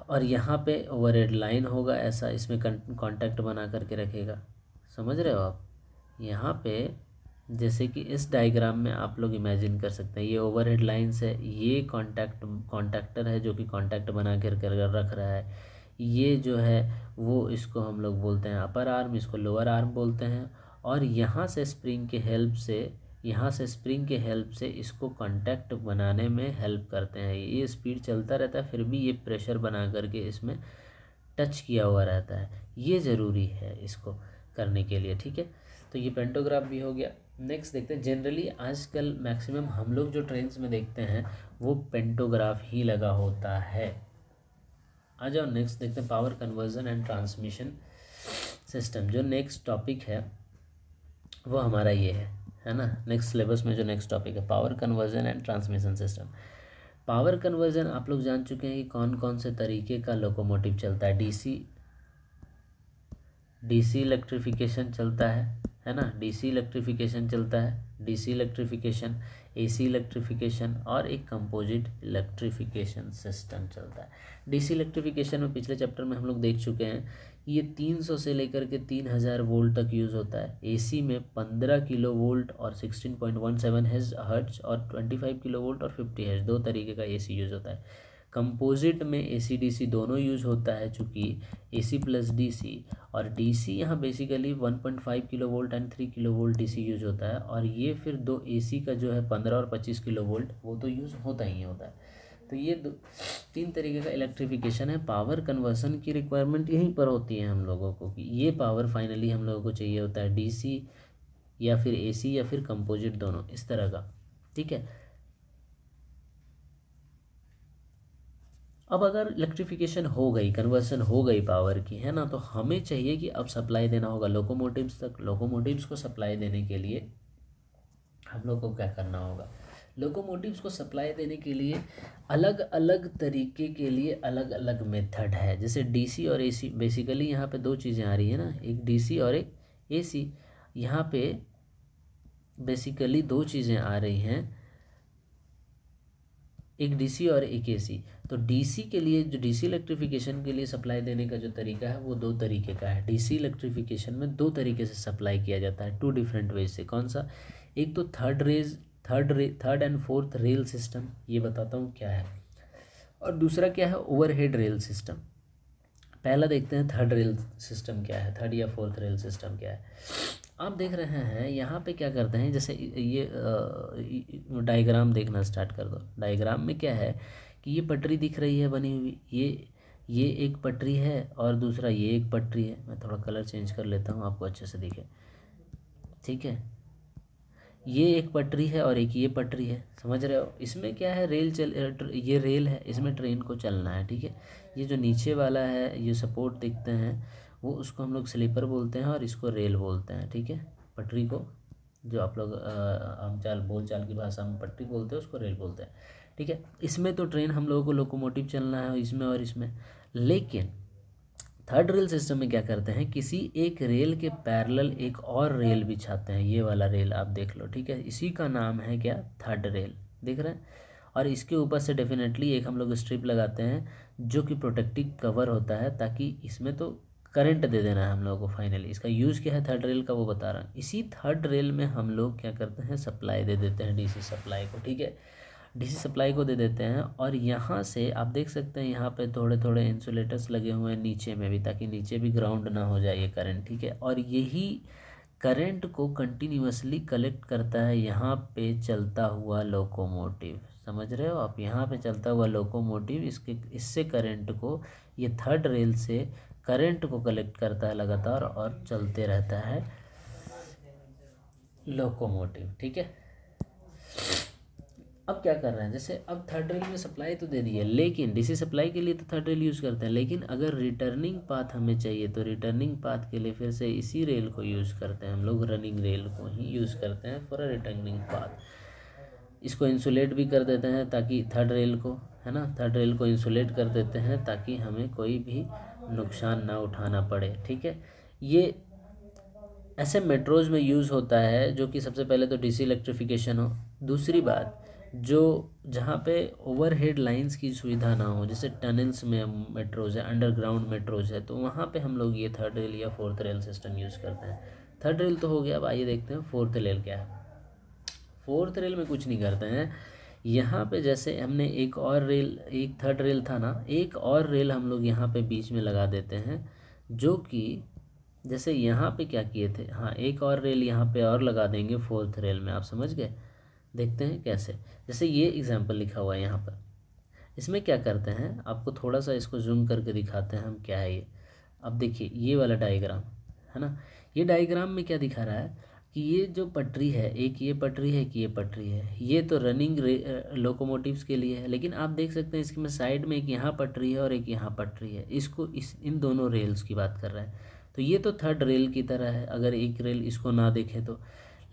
[SPEAKER 1] और यहाँ पे ओवर लाइन होगा ऐसा इसमें कॉन्टैक्ट बना करके रखेगा समझ रहे हो आप यहाँ पे जैसे कि इस डायग्राम में आप लोग इमेजिन कर सकते हैं ये ओवरहेड लाइंस है ये कॉन्टैक्ट कॉन्टैक्टर है जो कि कॉन्टैक्ट बना कर कर रख रहा है ये जो है वो इसको हम लोग बोलते हैं अपर आर्म इसको लोअर आर्म बोलते हैं और यहाँ से स्प्रिंग के हेल्प से यहाँ से स्प्रिंग के हेल्प से इसको कॉन्टैक्ट बनाने में हेल्प करते हैं ये स्पीड चलता रहता है फिर भी ये प्रेशर बना करके इसमें टच किया हुआ रहता है ये ज़रूरी है इसको करने के लिए ठीक है तो ये पेंटोग्राफ भी हो गया नेक्स्ट देखते हैं जनरली आजकल मैक्सिमम हम लोग जो ट्रेंड्स में देखते हैं वो पेंटोग्राफ ही लगा होता है आ जाओ नेक्स्ट देखते हैं power conversion and transmission system जो नेक्स्ट टॉपिक है वो हमारा ये है है ना नेक्स्ट सिलेबस में जो नेक्स्ट टॉपिक है power conversion and transmission system power conversion आप लोग जान चुके हैं कि कौन कौन से तरीके का लोकोमोटिव चलता है डीसी डीसी इलेक्ट्रिफिकेशन चलता है है ना डीसी इलेक्ट्रिफिकेशन चलता है डीसी इलेक्ट्रिफिकेशन एसी इलेक्ट्रिफिकेशन और एक कंपोजिट इलेक्ट्रिफिकेशन सिस्टम चलता है डीसी इलेक्ट्रिफिकेशन में पिछले चैप्टर में हम लोग देख चुके हैं कि ये 300 से लेकर के 3000 वोल्ट तक यूज़ होता है एसी में 15 किलो वोल्ट और 16.17 पॉइंट हर्ट्ज और 25 किलो वोल्ट और 50 हर्ट्ज दो तरीके का एसी यूज़ होता है कंपोजिट में ए सी डी सी दोनों यूज होता है चूँकि ए सी प्लस डी सी और डी सी यहाँ basically one point five kilo volt and three kilo volt D C use होता है और ये फिर दो ए सी का जो है पंद्रह और पच्चीस किलो वोल्ट वो तो यूज़ होता ही होता है तो ये दो तीन तरीके का इलेक्ट्रिफिकेशन है पावर कन्वर्सन की रिक्वायरमेंट यहीं पर होती है हम लोगों को कि ये पावर फाइनली हम लोगों को चाहिए होता है डी सी या फिर ए सी या फिर कंपोजिट दोनों इस तरह का ठीक है अब अगर इलेक्ट्रिफिकेशन हो गई कन्वर्सन हो गई पावर की है ना तो हमें चाहिए कि अब सप्लाई देना होगा लोकोमोटिव्स तक लोकोमोटिव्स को सप्लाई देने के लिए हम लोग को क्या करना होगा लोकोमोटिव्स को सप्लाई देने के लिए अलग अलग तरीके के लिए अलग अलग मेथड है जैसे डीसी और एसी बेसिकली यहाँ पे दो चीज़ें आ रही है ना एक डीसी और एक एसी यहाँ पर बेसिकली दो चीज़ें आ रही हैं एक डीसी और एक एसी तो डीसी के लिए जो डीसी इलेक्ट्रिफिकेशन के लिए सप्लाई देने का जो तरीका है वो दो तरीके का है डीसी इलेक्ट्रिफिकेशन में दो तरीके से सप्लाई किया जाता है टू डिफरेंट वेज से कौन सा एक तो third rails third rail third and fourth rail system ये बताता हूँ क्या है और दूसरा क्या है ओवरहेड रेल सिस्टम पहला देखते हैं थर्ड रेल सिस्टम क्या है थर्ड या फोर्थ रेल सिस्टम क्या है आप देख रहे हैं यहाँ पे क्या करते हैं जैसे ये डायग्राम देखना स्टार्ट कर दो डायग्राम में क्या है कि ये पटरी दिख रही है बनी हुई ये ये एक पटरी है और दूसरा ये एक पटरी है मैं थोड़ा कलर चेंज कर लेता हूँ आपको अच्छे से दिखे ठीक है ये एक पटरी है और एक ये पटरी है समझ रहे हो इसमें क्या है रेल चल ये रेल है इसमें ट्रेन को चलना है ठीक है ये जो नीचे वाला है ये सपोर्ट दिखते हैं वो उसको हम लोग स्लीपर बोलते हैं और इसको रेल बोलते हैं ठीक है पटरी को जो आप लोग आम चाल बोल चाल की भाषा में पटरी बोलते हैं उसको रेल बोलते हैं ठीक है इसमें तो ट्रेन हम लोगों को लोकोमोटिव चलना है इसमें और इसमें लेकिन थर्ड रेल सिस्टम में क्या करते हैं किसी एक रेल के पैरेलल एक और रेल बिछाते हैं ये वाला रेल आप देख लो ठीक है इसी का नाम है क्या थर्ड रेल देख रहे हैं और इसके ऊपर से डेफिनेटली एक हम लोग स्ट्रिप लगाते हैं जो कि प्रोटेक्टिव कवर होता है ताकि इसमें तो करंट दे देना है हम लोगों को फाइनली इसका यूज़ क्या है थर्ड रेल का वो बता रहा हूँ इसी थर्ड रेल में हम लोग क्या करते हैं सप्लाई दे देते हैं डीसी सप्लाई को ठीक है डीसी सप्लाई को दे देते हैं और यहाँ से आप देख सकते हैं यहाँ पे थोड़े थोड़े इंसुलेटर्स लगे हुए हैं नीचे में भी ताकि नीचे भी ग्राउंड ना हो जाए ये ठीक है और यही करेंट को कंटिन्यूसली कलेक्ट करता है यहाँ पे चलता हुआ लोकोमोटिव समझ रहे हो आप यहाँ पे चलता हुआ लोकोमोटिव इसके इससे करंट को ये थर्ड रेल से करंट को कलेक्ट करता है लगातार और चलते रहता है लोकोमोटिव ठीक है अब क्या कर रहे हैं जैसे अब थर्ड रेल में सप्लाई तो दे दी है लेकिन डीसी सप्लाई के लिए तो थर्ड रेल यूज़ करते हैं लेकिन अगर रिटर्निंग पाथ हमें चाहिए तो रिटर्निंग पाथ के लिए फिर से इसी रेल को यूज़ करते हैं हम लोग रनिंग रेल को ही यूज़ करते हैं फॉर अ रिटर्निंग पाथ इसको इंसुलेट भी कर देते हैं ताकि थर्ड रेल को है ना थर्ड रेल को इंसुलेट कर देते हैं ताकि हमें कोई भी नुकसान ना उठाना पड़े ठीक है ये ऐसे मेट्रोज में यूज़ होता है जो कि सबसे पहले तो डीसी इलेक्ट्रिफिकेशन हो दूसरी बात जो जहाँ पे ओवरहेड लाइंस की सुविधा ना हो जैसे टनल्स में मेट्रोज है अंडरग्राउंड मेट्रोज है तो वहाँ पे हम लोग ये थर्ड रेल या फोर्थ रेल सिस्टम यूज़ करते हैं थर्ड रेल तो हो गया अब आइए देखते हैं फोर्थ रेल क्या है फोर्थ रेल में कुछ नहीं करते हैं यहाँ पे जैसे हमने एक और रेल एक थर्ड रेल था ना एक और रेल हम लोग यहाँ पे बीच में लगा देते हैं जो कि जैसे यहाँ पे क्या किए थे हाँ एक और रेल यहाँ पे और लगा देंगे फोर्थ रेल में आप समझ गए देखते हैं कैसे जैसे ये एग्ज़ाम्पल लिखा हुआ है यहाँ पर इसमें क्या करते हैं आपको थोड़ा सा इसको जूम करके दिखाते हैं हम क्या है ये अब देखिए ये वाला डाइग्राम है ना ये डाइग्राम में क्या दिखा रहा है कि ये जो पटरी है एक ये पटरी है कि ये पटरी है ये तो रनिंग लोकोमोटिव्स के लिए है लेकिन आप देख सकते हैं इसके में साइड में एक यहाँ पटरी है और एक यहाँ पटरी है इसको इस इन दोनों रेल्स की बात कर रहे हैं तो ये तो थर्ड रेल की तरह है अगर एक रेल इसको ना देखे तो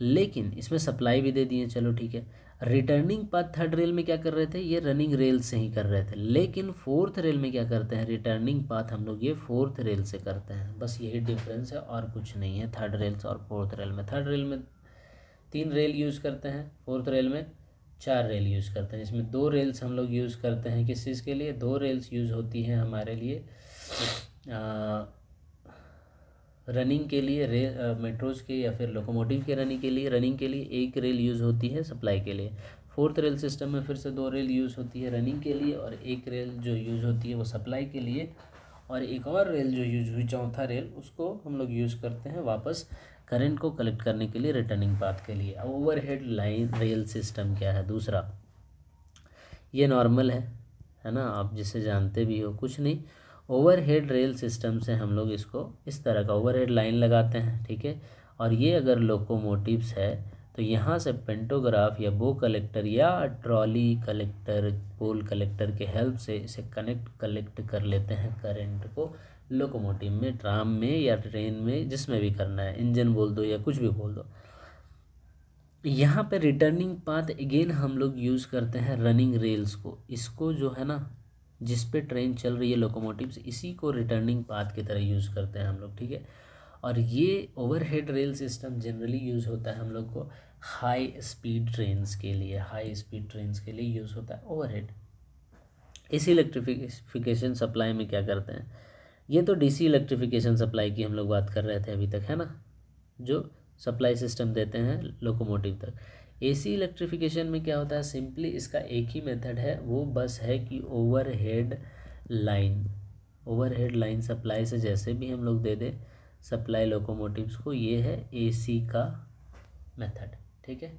[SPEAKER 1] लेकिन इसमें सप्लाई भी दे दिए चलो ठीक है रिटर्निंग पाथ थर्ड रेल में क्या कर रहे थे ये रनिंग रेल से ही कर रहे थे लेकिन फोर्थ रेल में क्या करते हैं रिटर्निंग पाथ हम लोग ये फोर्थ रेल से करते हैं बस यही डिफरेंस है और कुछ नहीं है थर्ड रेल से और फोर्थ रेल में थर्ड रेल में तीन रेल यूज़ करते हैं फोर्थ रेल में चार रेल यूज़ करते हैं इसमें दो रेल्स हम लोग यूज़ करते हैं किस चीज़ के लिए दो रेल्स यूज़ होती हैं हमारे लिए आ, रनिंग के लिए रेल मेट्रोज के या फिर लोकोमोटिव के रनिंग के लिए रनिंग के लिए एक रेल यूज़ होती है सप्लाई के लिए फोर्थ रेल सिस्टम में फिर से दो रेल यूज़ होती है रनिंग के लिए और एक रेल जो यूज़ होती है वो सप्लाई के लिए और एक और रेल जो यूज हुई चौथा रेल उसको हम लोग यूज़ करते हैं वापस करंट को कलेक्ट करने के लिए रिटर्निंग पाथ के लिए ओवरहेड लाइन रेल सिस्टम क्या है दूसरा ये नॉर्मल है है ना आप जिसे जानते भी हो कुछ नहीं ओवरहेड रेल सिस्टम से हम लोग इसको इस तरह का ओवरहेड लाइन लगाते हैं ठीक है और ये अगर लोकोमोटिव्स है तो यहाँ से पेंटोग्राफ या बो कलेक्टर या ट्रॉली कलेक्टर पोल कलेक्टर के हेल्प से इसे कनेक्ट कलेक्ट कर लेते हैं करंट को लोकोमोटिव में ट्राम में या ट्रेन में जिसमें भी करना है इंजन बोल दो या कुछ भी बोल दो यहाँ पे रिटर्निंग पाथ अगेन हम लोग यूज़ करते हैं रनिंग रेल्स को इसको जो है ना जिस पे ट्रेन चल रही है लोकोमोटिव्स इसी को रिटर्निंग पाथ की तरह यूज़ करते हैं हम लोग ठीक है और ये overhead rail system generally use होता है हम लोग को हाई स्पीड ट्रेन्स के लिए हाई स्पीड ट्रेन्स के लिए यूज़ होता है ओवरहेड इस इलेक्ट्रिफिकेशन सप्लाई में क्या करते हैं ये तो डीसी इलेक्ट्रिफिकेशन सप्लाई की हम लोग बात कर रहे थे अभी तक है ना जो सप्लाई सिस्टम देते हैं लोकोमोटिव तक एसी इलेक्ट्रिफिकेशन में क्या होता है सिंपली इसका एक ही मेथड है वो बस है कि overhead line overhead line supply से जैसे भी हम लोग दे दें सप्लाई लोकोमोटिव्स को ये है एसी का मेथड ठीक है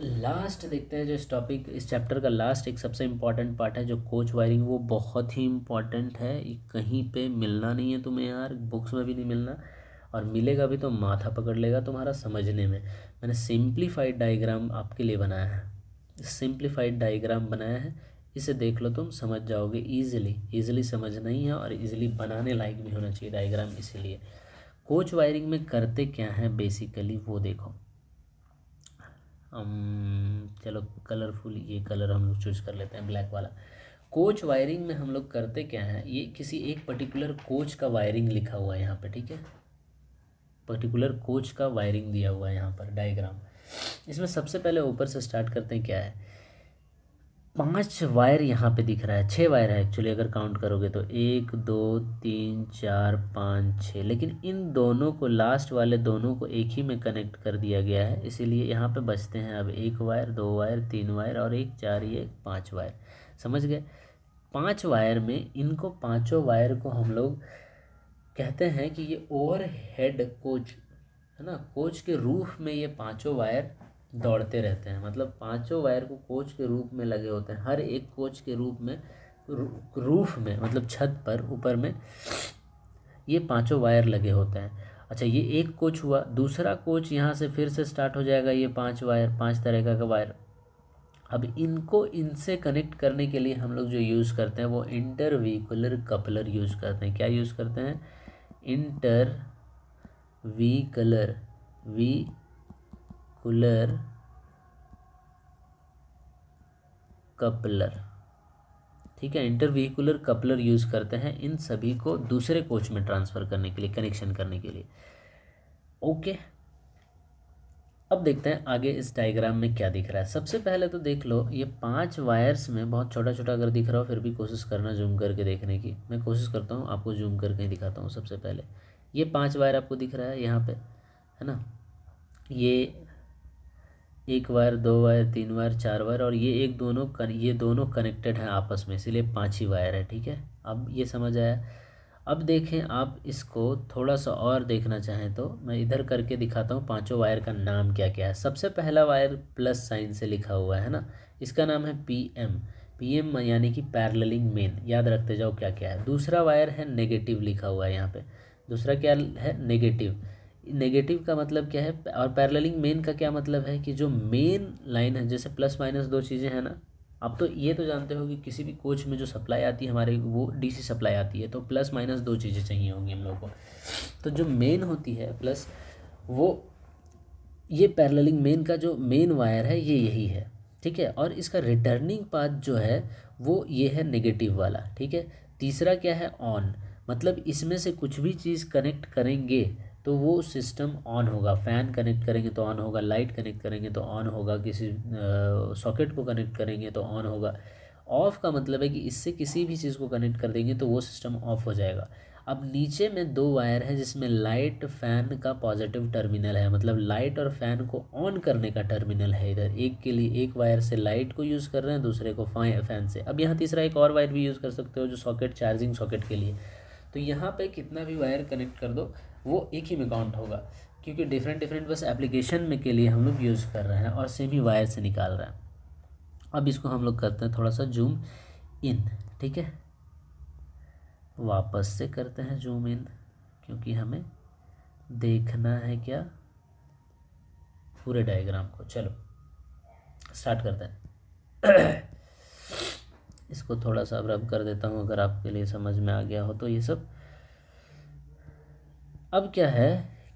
[SPEAKER 1] लास्ट देखते हैं जो इस टॉपिक इस चैप्टर का लास्ट एक सबसे इम्पॉर्टेंट पार्ट है जो कोच वायरिंग वो बहुत ही इम्पॉर्टेंट है कहीं पे मिलना नहीं है तुम्हें यार बुक्स में भी नहीं मिलना और मिलेगा भी तो माथा पकड़ लेगा तुम्हारा समझने में मैंने सिंप्लीफाइड डाइग्राम आपके लिए बनाया है सिंप्लीफाइड डाइग्राम बनाया है इसे देख लो तुम समझ जाओगे ईजिली ईजिली समझ नहीं है और ईजिली बनाने लायक भी होना चाहिए डाइग्राम इसीलिए कोच वायरिंग में करते क्या है बेसिकली वो देखो अम, चलो कलरफुल ये कलर हम लोग चूज कर लेते हैं ब्लैक वाला कोच वायरिंग में हम लोग करते क्या है ये किसी एक पर्टिकुलर कोच का वायरिंग लिखा हुआ है यहाँ पे ठीक है पर्टिकुलर कोच का वायरिंग दिया हुआ है यहाँ पर डायग्राम इसमें सबसे पहले ऊपर से स्टार्ट करते हैं क्या है पांच वायर यहाँ पे दिख रहा है छः वायर है एक्चुअली अगर काउंट करोगे तो एक दो तीन चार पाँच छः लेकिन इन दोनों को लास्ट वाले दोनों को एक ही में कनेक्ट कर दिया गया है इसीलिए यहाँ पे बचते हैं अब एक वायर दो वायर तीन वायर और एक चार ये पाँच वायर समझ गए पाँच वायर में इनको पाँचों वायर को हम लोग कहते हैं कि ये ओवर हेड कोच है ना कोच के रूफ में ये पांचों वायर दौड़ते रहते हैं मतलब पांचों वायर को कोच के रूप में लगे होते हैं हर एक कोच के रूप में रूफ में मतलब छत पर ऊपर में ये पांचों वायर लगे होते हैं अच्छा ये एक कोच हुआ दूसरा कोच यहाँ से फिर से स्टार्ट हो जाएगा ये पांच वायर पांच तरह का वायर अब इनको इनसे कनेक्ट करने के लिए हम लोग जो यूज़ करते हैं वो इंटरविकुलर कपलर यूज़ करते हैं क्या यूज़ करते हैं inter V colour V cooler coupler ठीक है इंटर व्हीकुलर कपलर यूज़ करते हैं इन सभी को दूसरे कोच में ट्रांसफ़र करने के लिए कनेक्शन करने के लिए ओके अब देखते हैं आगे इस डायग्राम में क्या दिख रहा है सबसे पहले तो देख लो ये पांच वायर्स में बहुत छोटा छोटा अगर दिख रहा हो फिर भी कोशिश करना जूम करके देखने की मैं कोशिश करता हूँ आपको जूम करके ही दिखाता हूँ सबसे पहले ये पांच वायर आपको दिख रहा है यहाँ पे है ना ये एक वायर दो वायर तीन वायर चार वायर और ये एक दोनों ये दोनों कनेक्टेड हैं आपस में इसीलिए पाँच ही वायर है ठीक है अब ये समझ आया अब देखें आप इसको थोड़ा सा और देखना चाहें तो मैं इधर करके दिखाता हूँ पांचों वायर का नाम क्या क्या है सबसे पहला वायर प्लस साइन से लिखा हुआ है ना इसका नाम है पी एम पी एम यानी कि पैरलिंग मेन याद रखते जाओ क्या क्या है दूसरा वायर है नेगेटिव लिखा हुआ है यहाँ पे दूसरा क्या है नेगेटिव नेगेटिव का मतलब क्या है और पैरलिंग मेन का क्या मतलब है कि जो मेन लाइन है जैसे प्लस माइनस दो चीज़ें हैं ना अब तो ये तो जानते हो कि किसी भी कोच में जो सप्लाई आती है हमारे वो डीसी सप्लाई आती है तो प्लस माइनस दो चीज़ें चाहिए होंगी हम लोगों को तो जो मेन होती है प्लस वो ये पैरलिंग मेन का जो मेन वायर है ये यही है ठीक है और इसका रिटर्निंग पाथ जो है वो ये है नेगेटिव वाला ठीक है तीसरा क्या है ऑन मतलब इसमें से कुछ भी चीज़ कनेक्ट करेंगे तो वो सिस्टम ऑन होगा फ़ैन कनेक्ट करेंगे तो ऑन होगा लाइट कनेक्ट करेंगे तो ऑन होगा किसी सॉकेट को कनेक्ट करेंगे तो ऑन होगा ऑफ़ का मतलब है कि इससे किसी भी चीज़ को कनेक्ट कर देंगे तो वो सिस्टम ऑफ़ हो जाएगा अब नीचे में दो वायर है जिसमें लाइट फ़ैन का पॉजिटिव टर्मिनल है मतलब लाइट और फ़ैन को ऑन करने का टर्मिनल है इधर एक के लिए एक वायर से लाइट को यूज़ कर रहे हैं दूसरे को फ़ैन से अब यहाँ तीसरा एक और वायर भी यूज़ कर सकते हो जो सॉकेट चार्जिंग सॉकेट के लिए तो यहाँ पे कितना भी वायर कनेक्ट कर दो वो एक ही में काउंट होगा क्योंकि डिफरेंट डिफरेंट बस एप्लीकेशन में के लिए हम लोग यूज़ कर रहे हैं और सेम ही वायर से निकाल रहे हैं अब इसको हम लोग करते हैं थोड़ा सा जूम इन ठीक है वापस से करते हैं जूम इन क्योंकि हमें देखना है क्या पूरे डायग्राम को चलो स्टार्ट करते हैं इसको थोड़ा सा रब कर देता हूँ अगर आपके लिए समझ में आ गया हो तो ये सब अब क्या है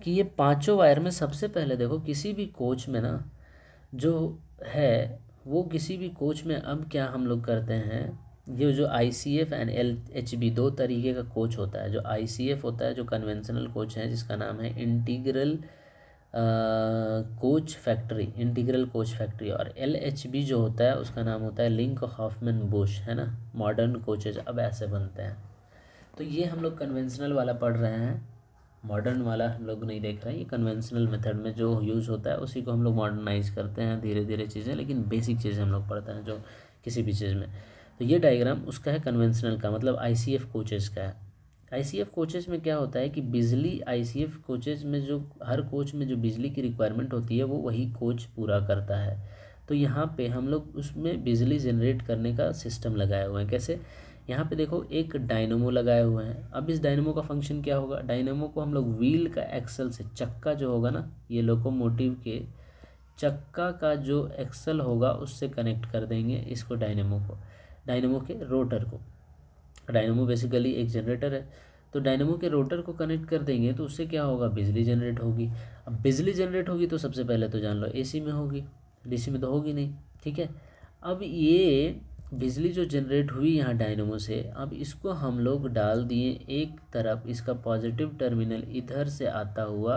[SPEAKER 1] कि ये पांचों वायर में सबसे पहले देखो किसी भी कोच में ना जो है वो किसी भी कोच में अब क्या हम लोग करते हैं ये जो I C F and L H B दो तरीके का कोच होता है जो आई सी एफ होता है जो कन्वेंशनल कोच है जिसका नाम है integral coach factory integral coach factory और एल एच बी जो होता है उसका नाम होता है लिंक हॉफमैन बुश है ना मॉडर्न कोचेज अब ऐसे बनते हैं तो ये हम लोग कन्वेंशनल वाला पढ़ रहे हैं मॉडर्न वाला हम लोग नहीं देख रहे हैं ये कन्वेंशनल मेथड में जो यूज़ होता है उसी को हम लोग मॉडर्नाइज करते हैं धीरे धीरे चीज़ें लेकिन बेसिक चीज़ें हम लोग पढ़ते हैं जो किसी भी चीज़ में तो ये डायग्राम उसका है कन्वेंशनल का मतलब आई सी एफ कोचेज का है आई सी एफ कोचेज में क्या होता है कि बिजली आई सी एफ कोचेज में जो हर कोच में जो बिजली की रिक्वायरमेंट होती है वो वही कोच पूरा करता है तो यहाँ पे हम लोग उसमें बिजली जनरेट करने का सिस्टम लगाए हुए हैं कैसे यहाँ पे देखो एक डायनोमो लगाए हुए हैं अब इस डायनोमो का फंक्शन क्या होगा डायनोमो को हम लोग व्हील का एक्सल से चक्का जो होगा ना ये लोकोमोटिव के चक्का का जो एक्सल होगा उससे कनेक्ट कर देंगे इसको डायनेमो को डायनेमो के रोटर को डायनेमो बेसिकली एक जनरेटर है तो डायनेमो के रोटर को कनेक्ट कर देंगे तो उससे क्या होगा बिजली जनरेट होगी अब बिजली जनरेट होगी तो सबसे पहले तो जान लो एसी में होगी डीसी में तो होगी नहीं ठीक है अब ये बिजली जो जनरेट हुई यहाँ डायनमो से अब इसको हम लोग डाल दिए एक तरफ इसका पॉजिटिव टर्मिनल इधर से आता हुआ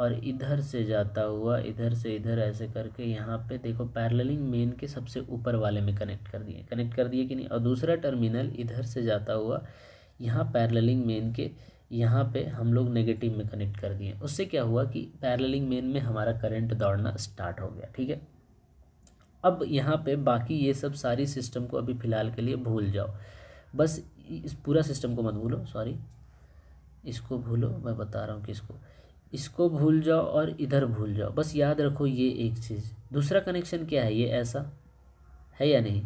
[SPEAKER 1] और इधर से जाता हुआ इधर से इधर ऐसे करके यहाँ पे देखो पैरेललिंग मेन के सबसे ऊपर वाले में कनेक्ट कर दिए कनेक्ट कर दिए कि नहीं और दूसरा टर्मिनल इधर से जाता हुआ यहाँ पैरेललिंग मेन के यहाँ पे हम लोग नेगेटिव में कनेक्ट कर दिए उससे क्या हुआ कि पैरेललिंग मेन में हमारा करंट दौड़ना स्टार्ट हो गया ठीक है अब यहाँ पे बाकी ये सब सारी सिस्टम को अभी फ़िलहाल के लिए भूल जाओ बस इस पूरा सिस्टम को मत भूलो सॉरी इसको भूलो मैं बता रहा हूँ कि इसको इसको भूल जाओ और इधर भूल जाओ बस याद रखो ये एक चीज़ दूसरा कनेक्शन क्या है ये ऐसा है या नहीं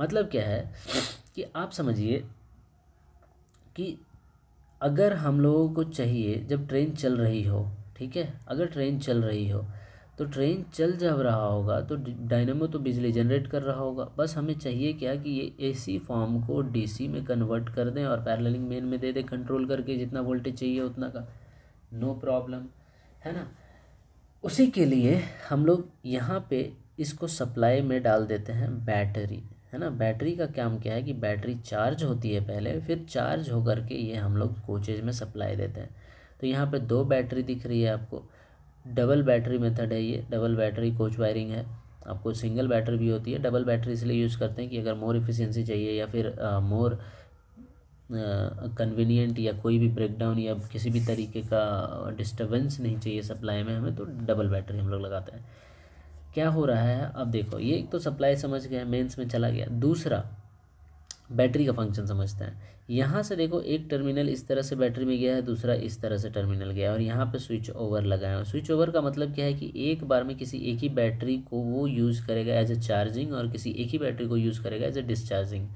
[SPEAKER 1] मतलब क्या है कि आप समझिए कि अगर हम लोगों को चाहिए जब ट्रेन चल रही हो ठीक है अगर ट्रेन चल रही हो तो ट्रेन चल जब रहा होगा तो डायनेमो तो बिजली जनरेट कर रहा होगा बस हमें चाहिए क्या कि ये एसी फॉर्म को डीसी में कन्वर्ट कर दें और पैरेललिंग मेन में दे दें कंट्रोल करके जितना वोल्टेज चाहिए उतना का नो प्रॉब्लम है ना उसी के लिए हम लोग यहाँ पे इसको सप्लाई में डाल देते हैं बैटरी है ना बैटरी का काम क्या है कि बैटरी चार्ज होती है पहले फिर चार्ज होकर के ये हम लोग कोचेज में सप्लाई देते हैं तो यहाँ पर दो बैटरी दिख रही है आपको डबल बैटरी मेथड है ये डबल बैटरी कोच वायरिंग है आपको सिंगल बैटरी भी होती है डबल बैटरी इसलिए यूज़ करते हैं कि अगर मोर इफ़िशेंसी चाहिए या फिर मोर कन्वीनियंट या कोई भी ब्रेकडाउन या किसी भी तरीके का डिस्टर्बेंस नहीं चाहिए सप्लाई में हमें तो डबल बैटरी हम लोग लगाते हैं क्या हो रहा है अब देखो ये एक तो सप्लाई समझ गया मेंस में चला गया दूसरा बैटरी का फंक्शन समझते हैं यहाँ से देखो एक टर्मिनल इस तरह से बैटरी में गया है दूसरा इस तरह से टर्मिनल गया है और यहाँ पे स्विच ओवर लगाए हैं स्विच ओवर का मतलब क्या है कि एक बार में किसी एक ही बैटरी को वो यूज़ करेगा एज ए चार्जिंग और किसी एक ही बैटरी को यूज़ करेगा एज ए डिस्चार्जिंग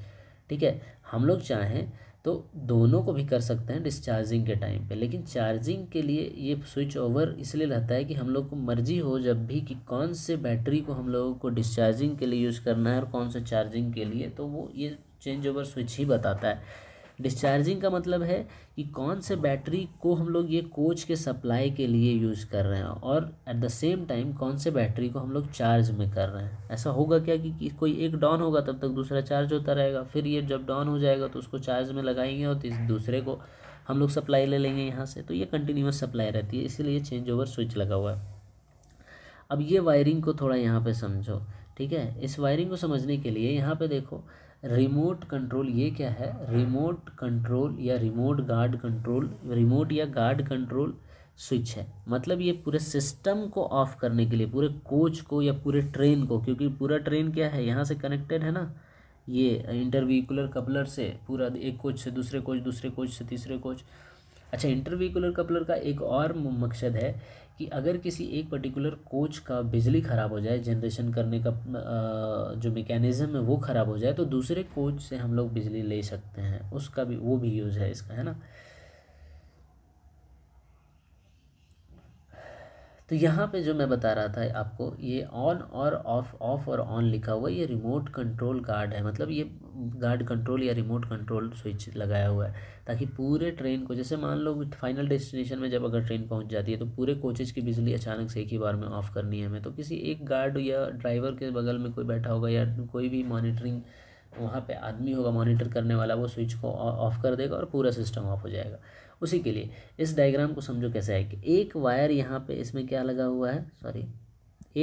[SPEAKER 1] ठीक है हम लोग चाहें तो दोनों को भी कर सकते हैं डिस्चार्जिंग के टाइम पे लेकिन चार्जिंग के लिए ये स्विच ओवर इसलिए रहता है कि हम लोग को मर्जी हो जब भी कि कौन से बैटरी को हम लोगों को डिस्चार्जिंग के लिए यूज़ करना है और कौन से चार्जिंग के लिए तो वो ये चेंज ओवर स्विच ही बताता है डिस्चार्जिंग का मतलब है कि कौन से बैटरी को हम लोग ये कोच के सप्लाई के लिए यूज़ कर रहे हैं और एट द सेम टाइम कौन से बैटरी को हम लोग चार्ज में कर रहे हैं ऐसा होगा क्या कि, कि कोई एक डाउन होगा तब तक दूसरा चार्ज होता रहेगा फिर ये जब डाउन हो जाएगा तो उसको चार्ज में लगाएंगे और इस दूसरे को हम लोग सप्लाई ले लेंगे यहाँ से तो ये कंटिन्यूस सप्लाई रहती है इसीलिए चेंज ओवर स्विच लगा हुआ है अब ये वायरिंग को थोड़ा यहाँ पर समझो ठीक है इस वायरिंग को समझने के लिए यहाँ पर देखो रिमोट कंट्रोल ये क्या है रिमोट कंट्रोल या रिमोट गार्ड कंट्रोल रिमोट या गार्ड कंट्रोल स्विच है मतलब ये पूरे सिस्टम को ऑफ करने के लिए पूरे कोच को या पूरे ट्रेन को क्योंकि पूरा ट्रेन क्या है यहाँ से कनेक्टेड है ना ये इंटरवीकुलर कपलर से पूरा एक कोच से दूसरे कोच दूसरे कोच से तीसरे कोच अच्छा इंटरवीकुलर कपलर का एक और मकसद है कि अगर किसी एक पर्टिकुलर कोच का बिजली ख़राब हो जाए जनरेशन करने का जो मेकेनिज़्म है वो ख़राब हो जाए तो दूसरे कोच से हम लोग बिजली ले सकते हैं उसका भी वो भी यूज़ है इसका है ना तो यहाँ पे जो मैं बता रहा था आपको ये ऑन और ऑफ ऑफ और ऑन लिखा हुआ ये रिमोट कंट्रोल गार्ड है मतलब ये गार्ड कंट्रोल या रिमोट कंट्रोल स्विच लगाया हुआ है ताकि पूरे ट्रेन को जैसे मान लो फाइनल डेस्टिनेशन में जब अगर ट्रेन पहुँच जाती है तो पूरे कोचेज की बिजली अचानक से एक ही बार में ऑफ़ करनी है हमें तो किसी एक गार्ड या ड्राइवर के बगल में कोई बैठा होगा या कोई भी मॉनिटरिंग वहाँ पे आदमी होगा मॉनिटर करने वाला वो स्विच को ऑफ़ कर देगा और पूरा सिस्टम ऑफ हो जाएगा उसी के लिए इस डायग्राम को समझो कैसे है कि एक वायर यहाँ पे इसमें क्या लगा हुआ है सॉरी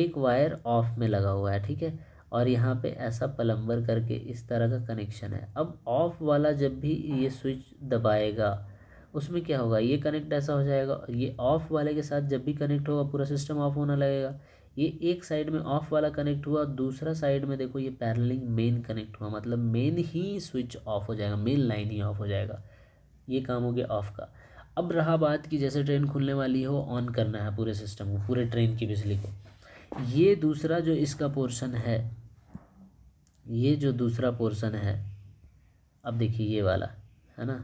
[SPEAKER 1] एक वायर ऑफ में लगा हुआ है ठीक है और यहाँ पे ऐसा पलम्बर करके इस तरह का कनेक्शन है अब ऑफ वाला जब भी ये स्विच दबाएगा उसमें क्या होगा ये कनेक्ट ऐसा हो जाएगा ये ऑफ वाले के साथ जब भी कनेक्ट होगा पूरा सिस्टम ऑफ होना लगेगा ये एक साइड में ऑफ वाला कनेक्ट हुआ दूसरा साइड में देखो ये पैरलिंग मेन कनेक्ट हुआ मतलब मेन ही स्विच ऑफ हो जाएगा मेन लाइन ही ऑफ हो जाएगा ये काम हो गया ऑफ़ का अब रहा बात कि जैसे ट्रेन खुलने वाली हो ऑन करना है पूरे सिस्टम को पूरे ट्रेन की बिजली को ये दूसरा जो इसका पोर्शन है ये जो दूसरा पोर्शन है अब देखिए ये वाला है ना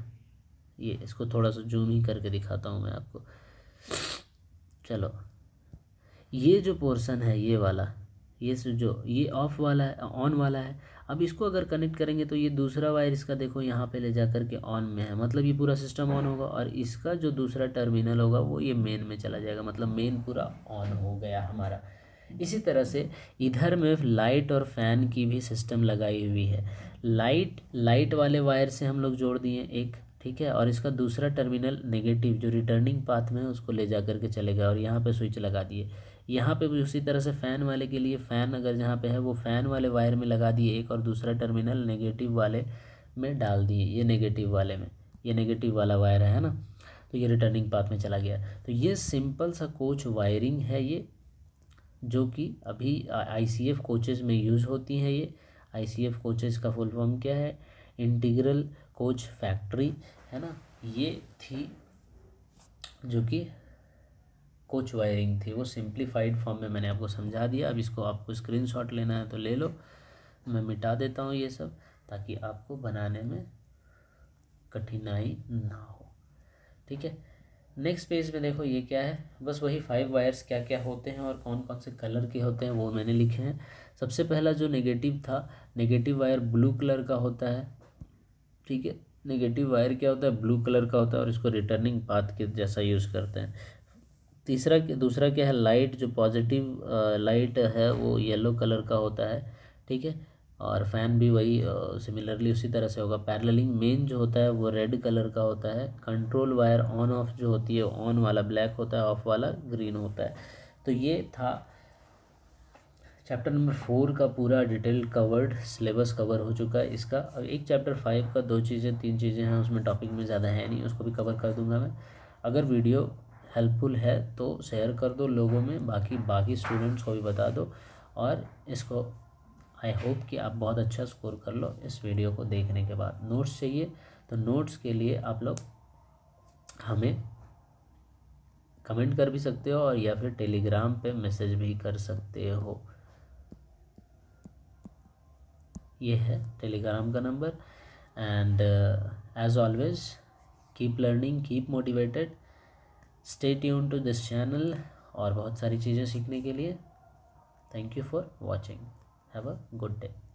[SPEAKER 1] ये इसको थोड़ा सा जूम ही करके दिखाता हूँ मैं आपको चलो ये जो पोर्शन है ये वाला ये जो ये ऑफ वाला है ऑन वाला है अब इसको अगर कनेक्ट करेंगे तो ये दूसरा वायर इसका देखो यहाँ पे ले जा करके के ऑन में है मतलब ये पूरा सिस्टम ऑन होगा और इसका जो दूसरा टर्मिनल होगा वो ये मेन में चला जाएगा मतलब मेन पूरा ऑन हो गया हमारा इसी तरह से इधर में लाइट और फैन की भी सिस्टम लगाई हुई है लाइट लाइट वाले वायर से हम लोग जोड़ दिए एक ठीक है और इसका दूसरा टर्मिनल नेगेटिव जो रिटर्निंग पाथ में है उसको ले जा करके चले चलेगा और यहाँ पे स्विच लगा दिए यहाँ पे भी उसी तरह से फ़ैन वाले के लिए फ़ैन अगर जहाँ पे है वो फ़ैन वाले वायर में लगा दिए एक और दूसरा टर्मिनल नेगेटिव वाले में डाल दिए ये नेगेटिव वाले में ये नेगेटिव वाला वायर है ना तो ये रिटर्निंग पाथ में चला गया तो ये सिंपल सा कोच वायरिंग है ये जो कि अभी आई सी एफ कोचेज़ में यूज़ होती हैं ये आई सी एफ कोचेज़ का फुल फॉर्म क्या है इंटीग्रल कोच फैक्ट्री है ना ये थी जो कि कोच वायरिंग थी वो सिंप्लीफाइड फॉर्म में मैंने आपको समझा दिया अब इसको आपको स्क्रीनशॉट लेना है तो ले लो मैं मिटा देता हूँ ये सब ताकि आपको बनाने में कठिनाई ना हो ठीक है नेक्स्ट पेज में देखो ये क्या है बस वही फाइव वायर्स क्या क्या होते हैं और कौन कौन से कलर के होते हैं वो मैंने लिखे हैं सबसे पहला जो नेगेटिव था नेगेटिव वायर ब्लू कलर का होता है ठीक है नेगेटिव वायर क्या होता है ब्लू कलर का होता है और इसको रिटर्निंग पाथ के जैसा यूज़ करते हैं तीसरा दूसरा क्या है लाइट जो पॉजिटिव लाइट है वो येलो कलर का होता है ठीक है और फैन भी वही सिमिलरली उसी तरह से होगा पैरेललिंग मेन जो होता है वो रेड कलर का होता है कंट्रोल वायर ऑन ऑफ जो होती है ऑन वाला ब्लैक होता है ऑफ वाला ग्रीन होता है तो ये था चैप्टर नंबर फोर का पूरा डिटेल कवर्ड सिलेबस कवर हो चुका है इसका अब एक चैप्टर फाइव का दो चीज़ें तीन चीज़ें हैं उसमें टॉपिक में ज़्यादा है नहीं उसको भी कवर कर दूंगा मैं अगर वीडियो हेल्पफुल है तो शेयर कर दो लोगों में बाकी बाकी स्टूडेंट्स को भी बता दो और इसको आई होप कि आप बहुत अच्छा स्कोर कर लो इस वीडियो को देखने के बाद नोट्स चाहिए तो नोट्स के लिए आप लोग हमें कमेंट कर भी सकते हो और या फिर टेलीग्राम पे मैसेज भी कर सकते हो ये है टेलीग्राम का number and as always keep learning keep motivated stay tune to this channel और बहुत सारी चीज़ें सीखने के लिए thank you for watching have a good day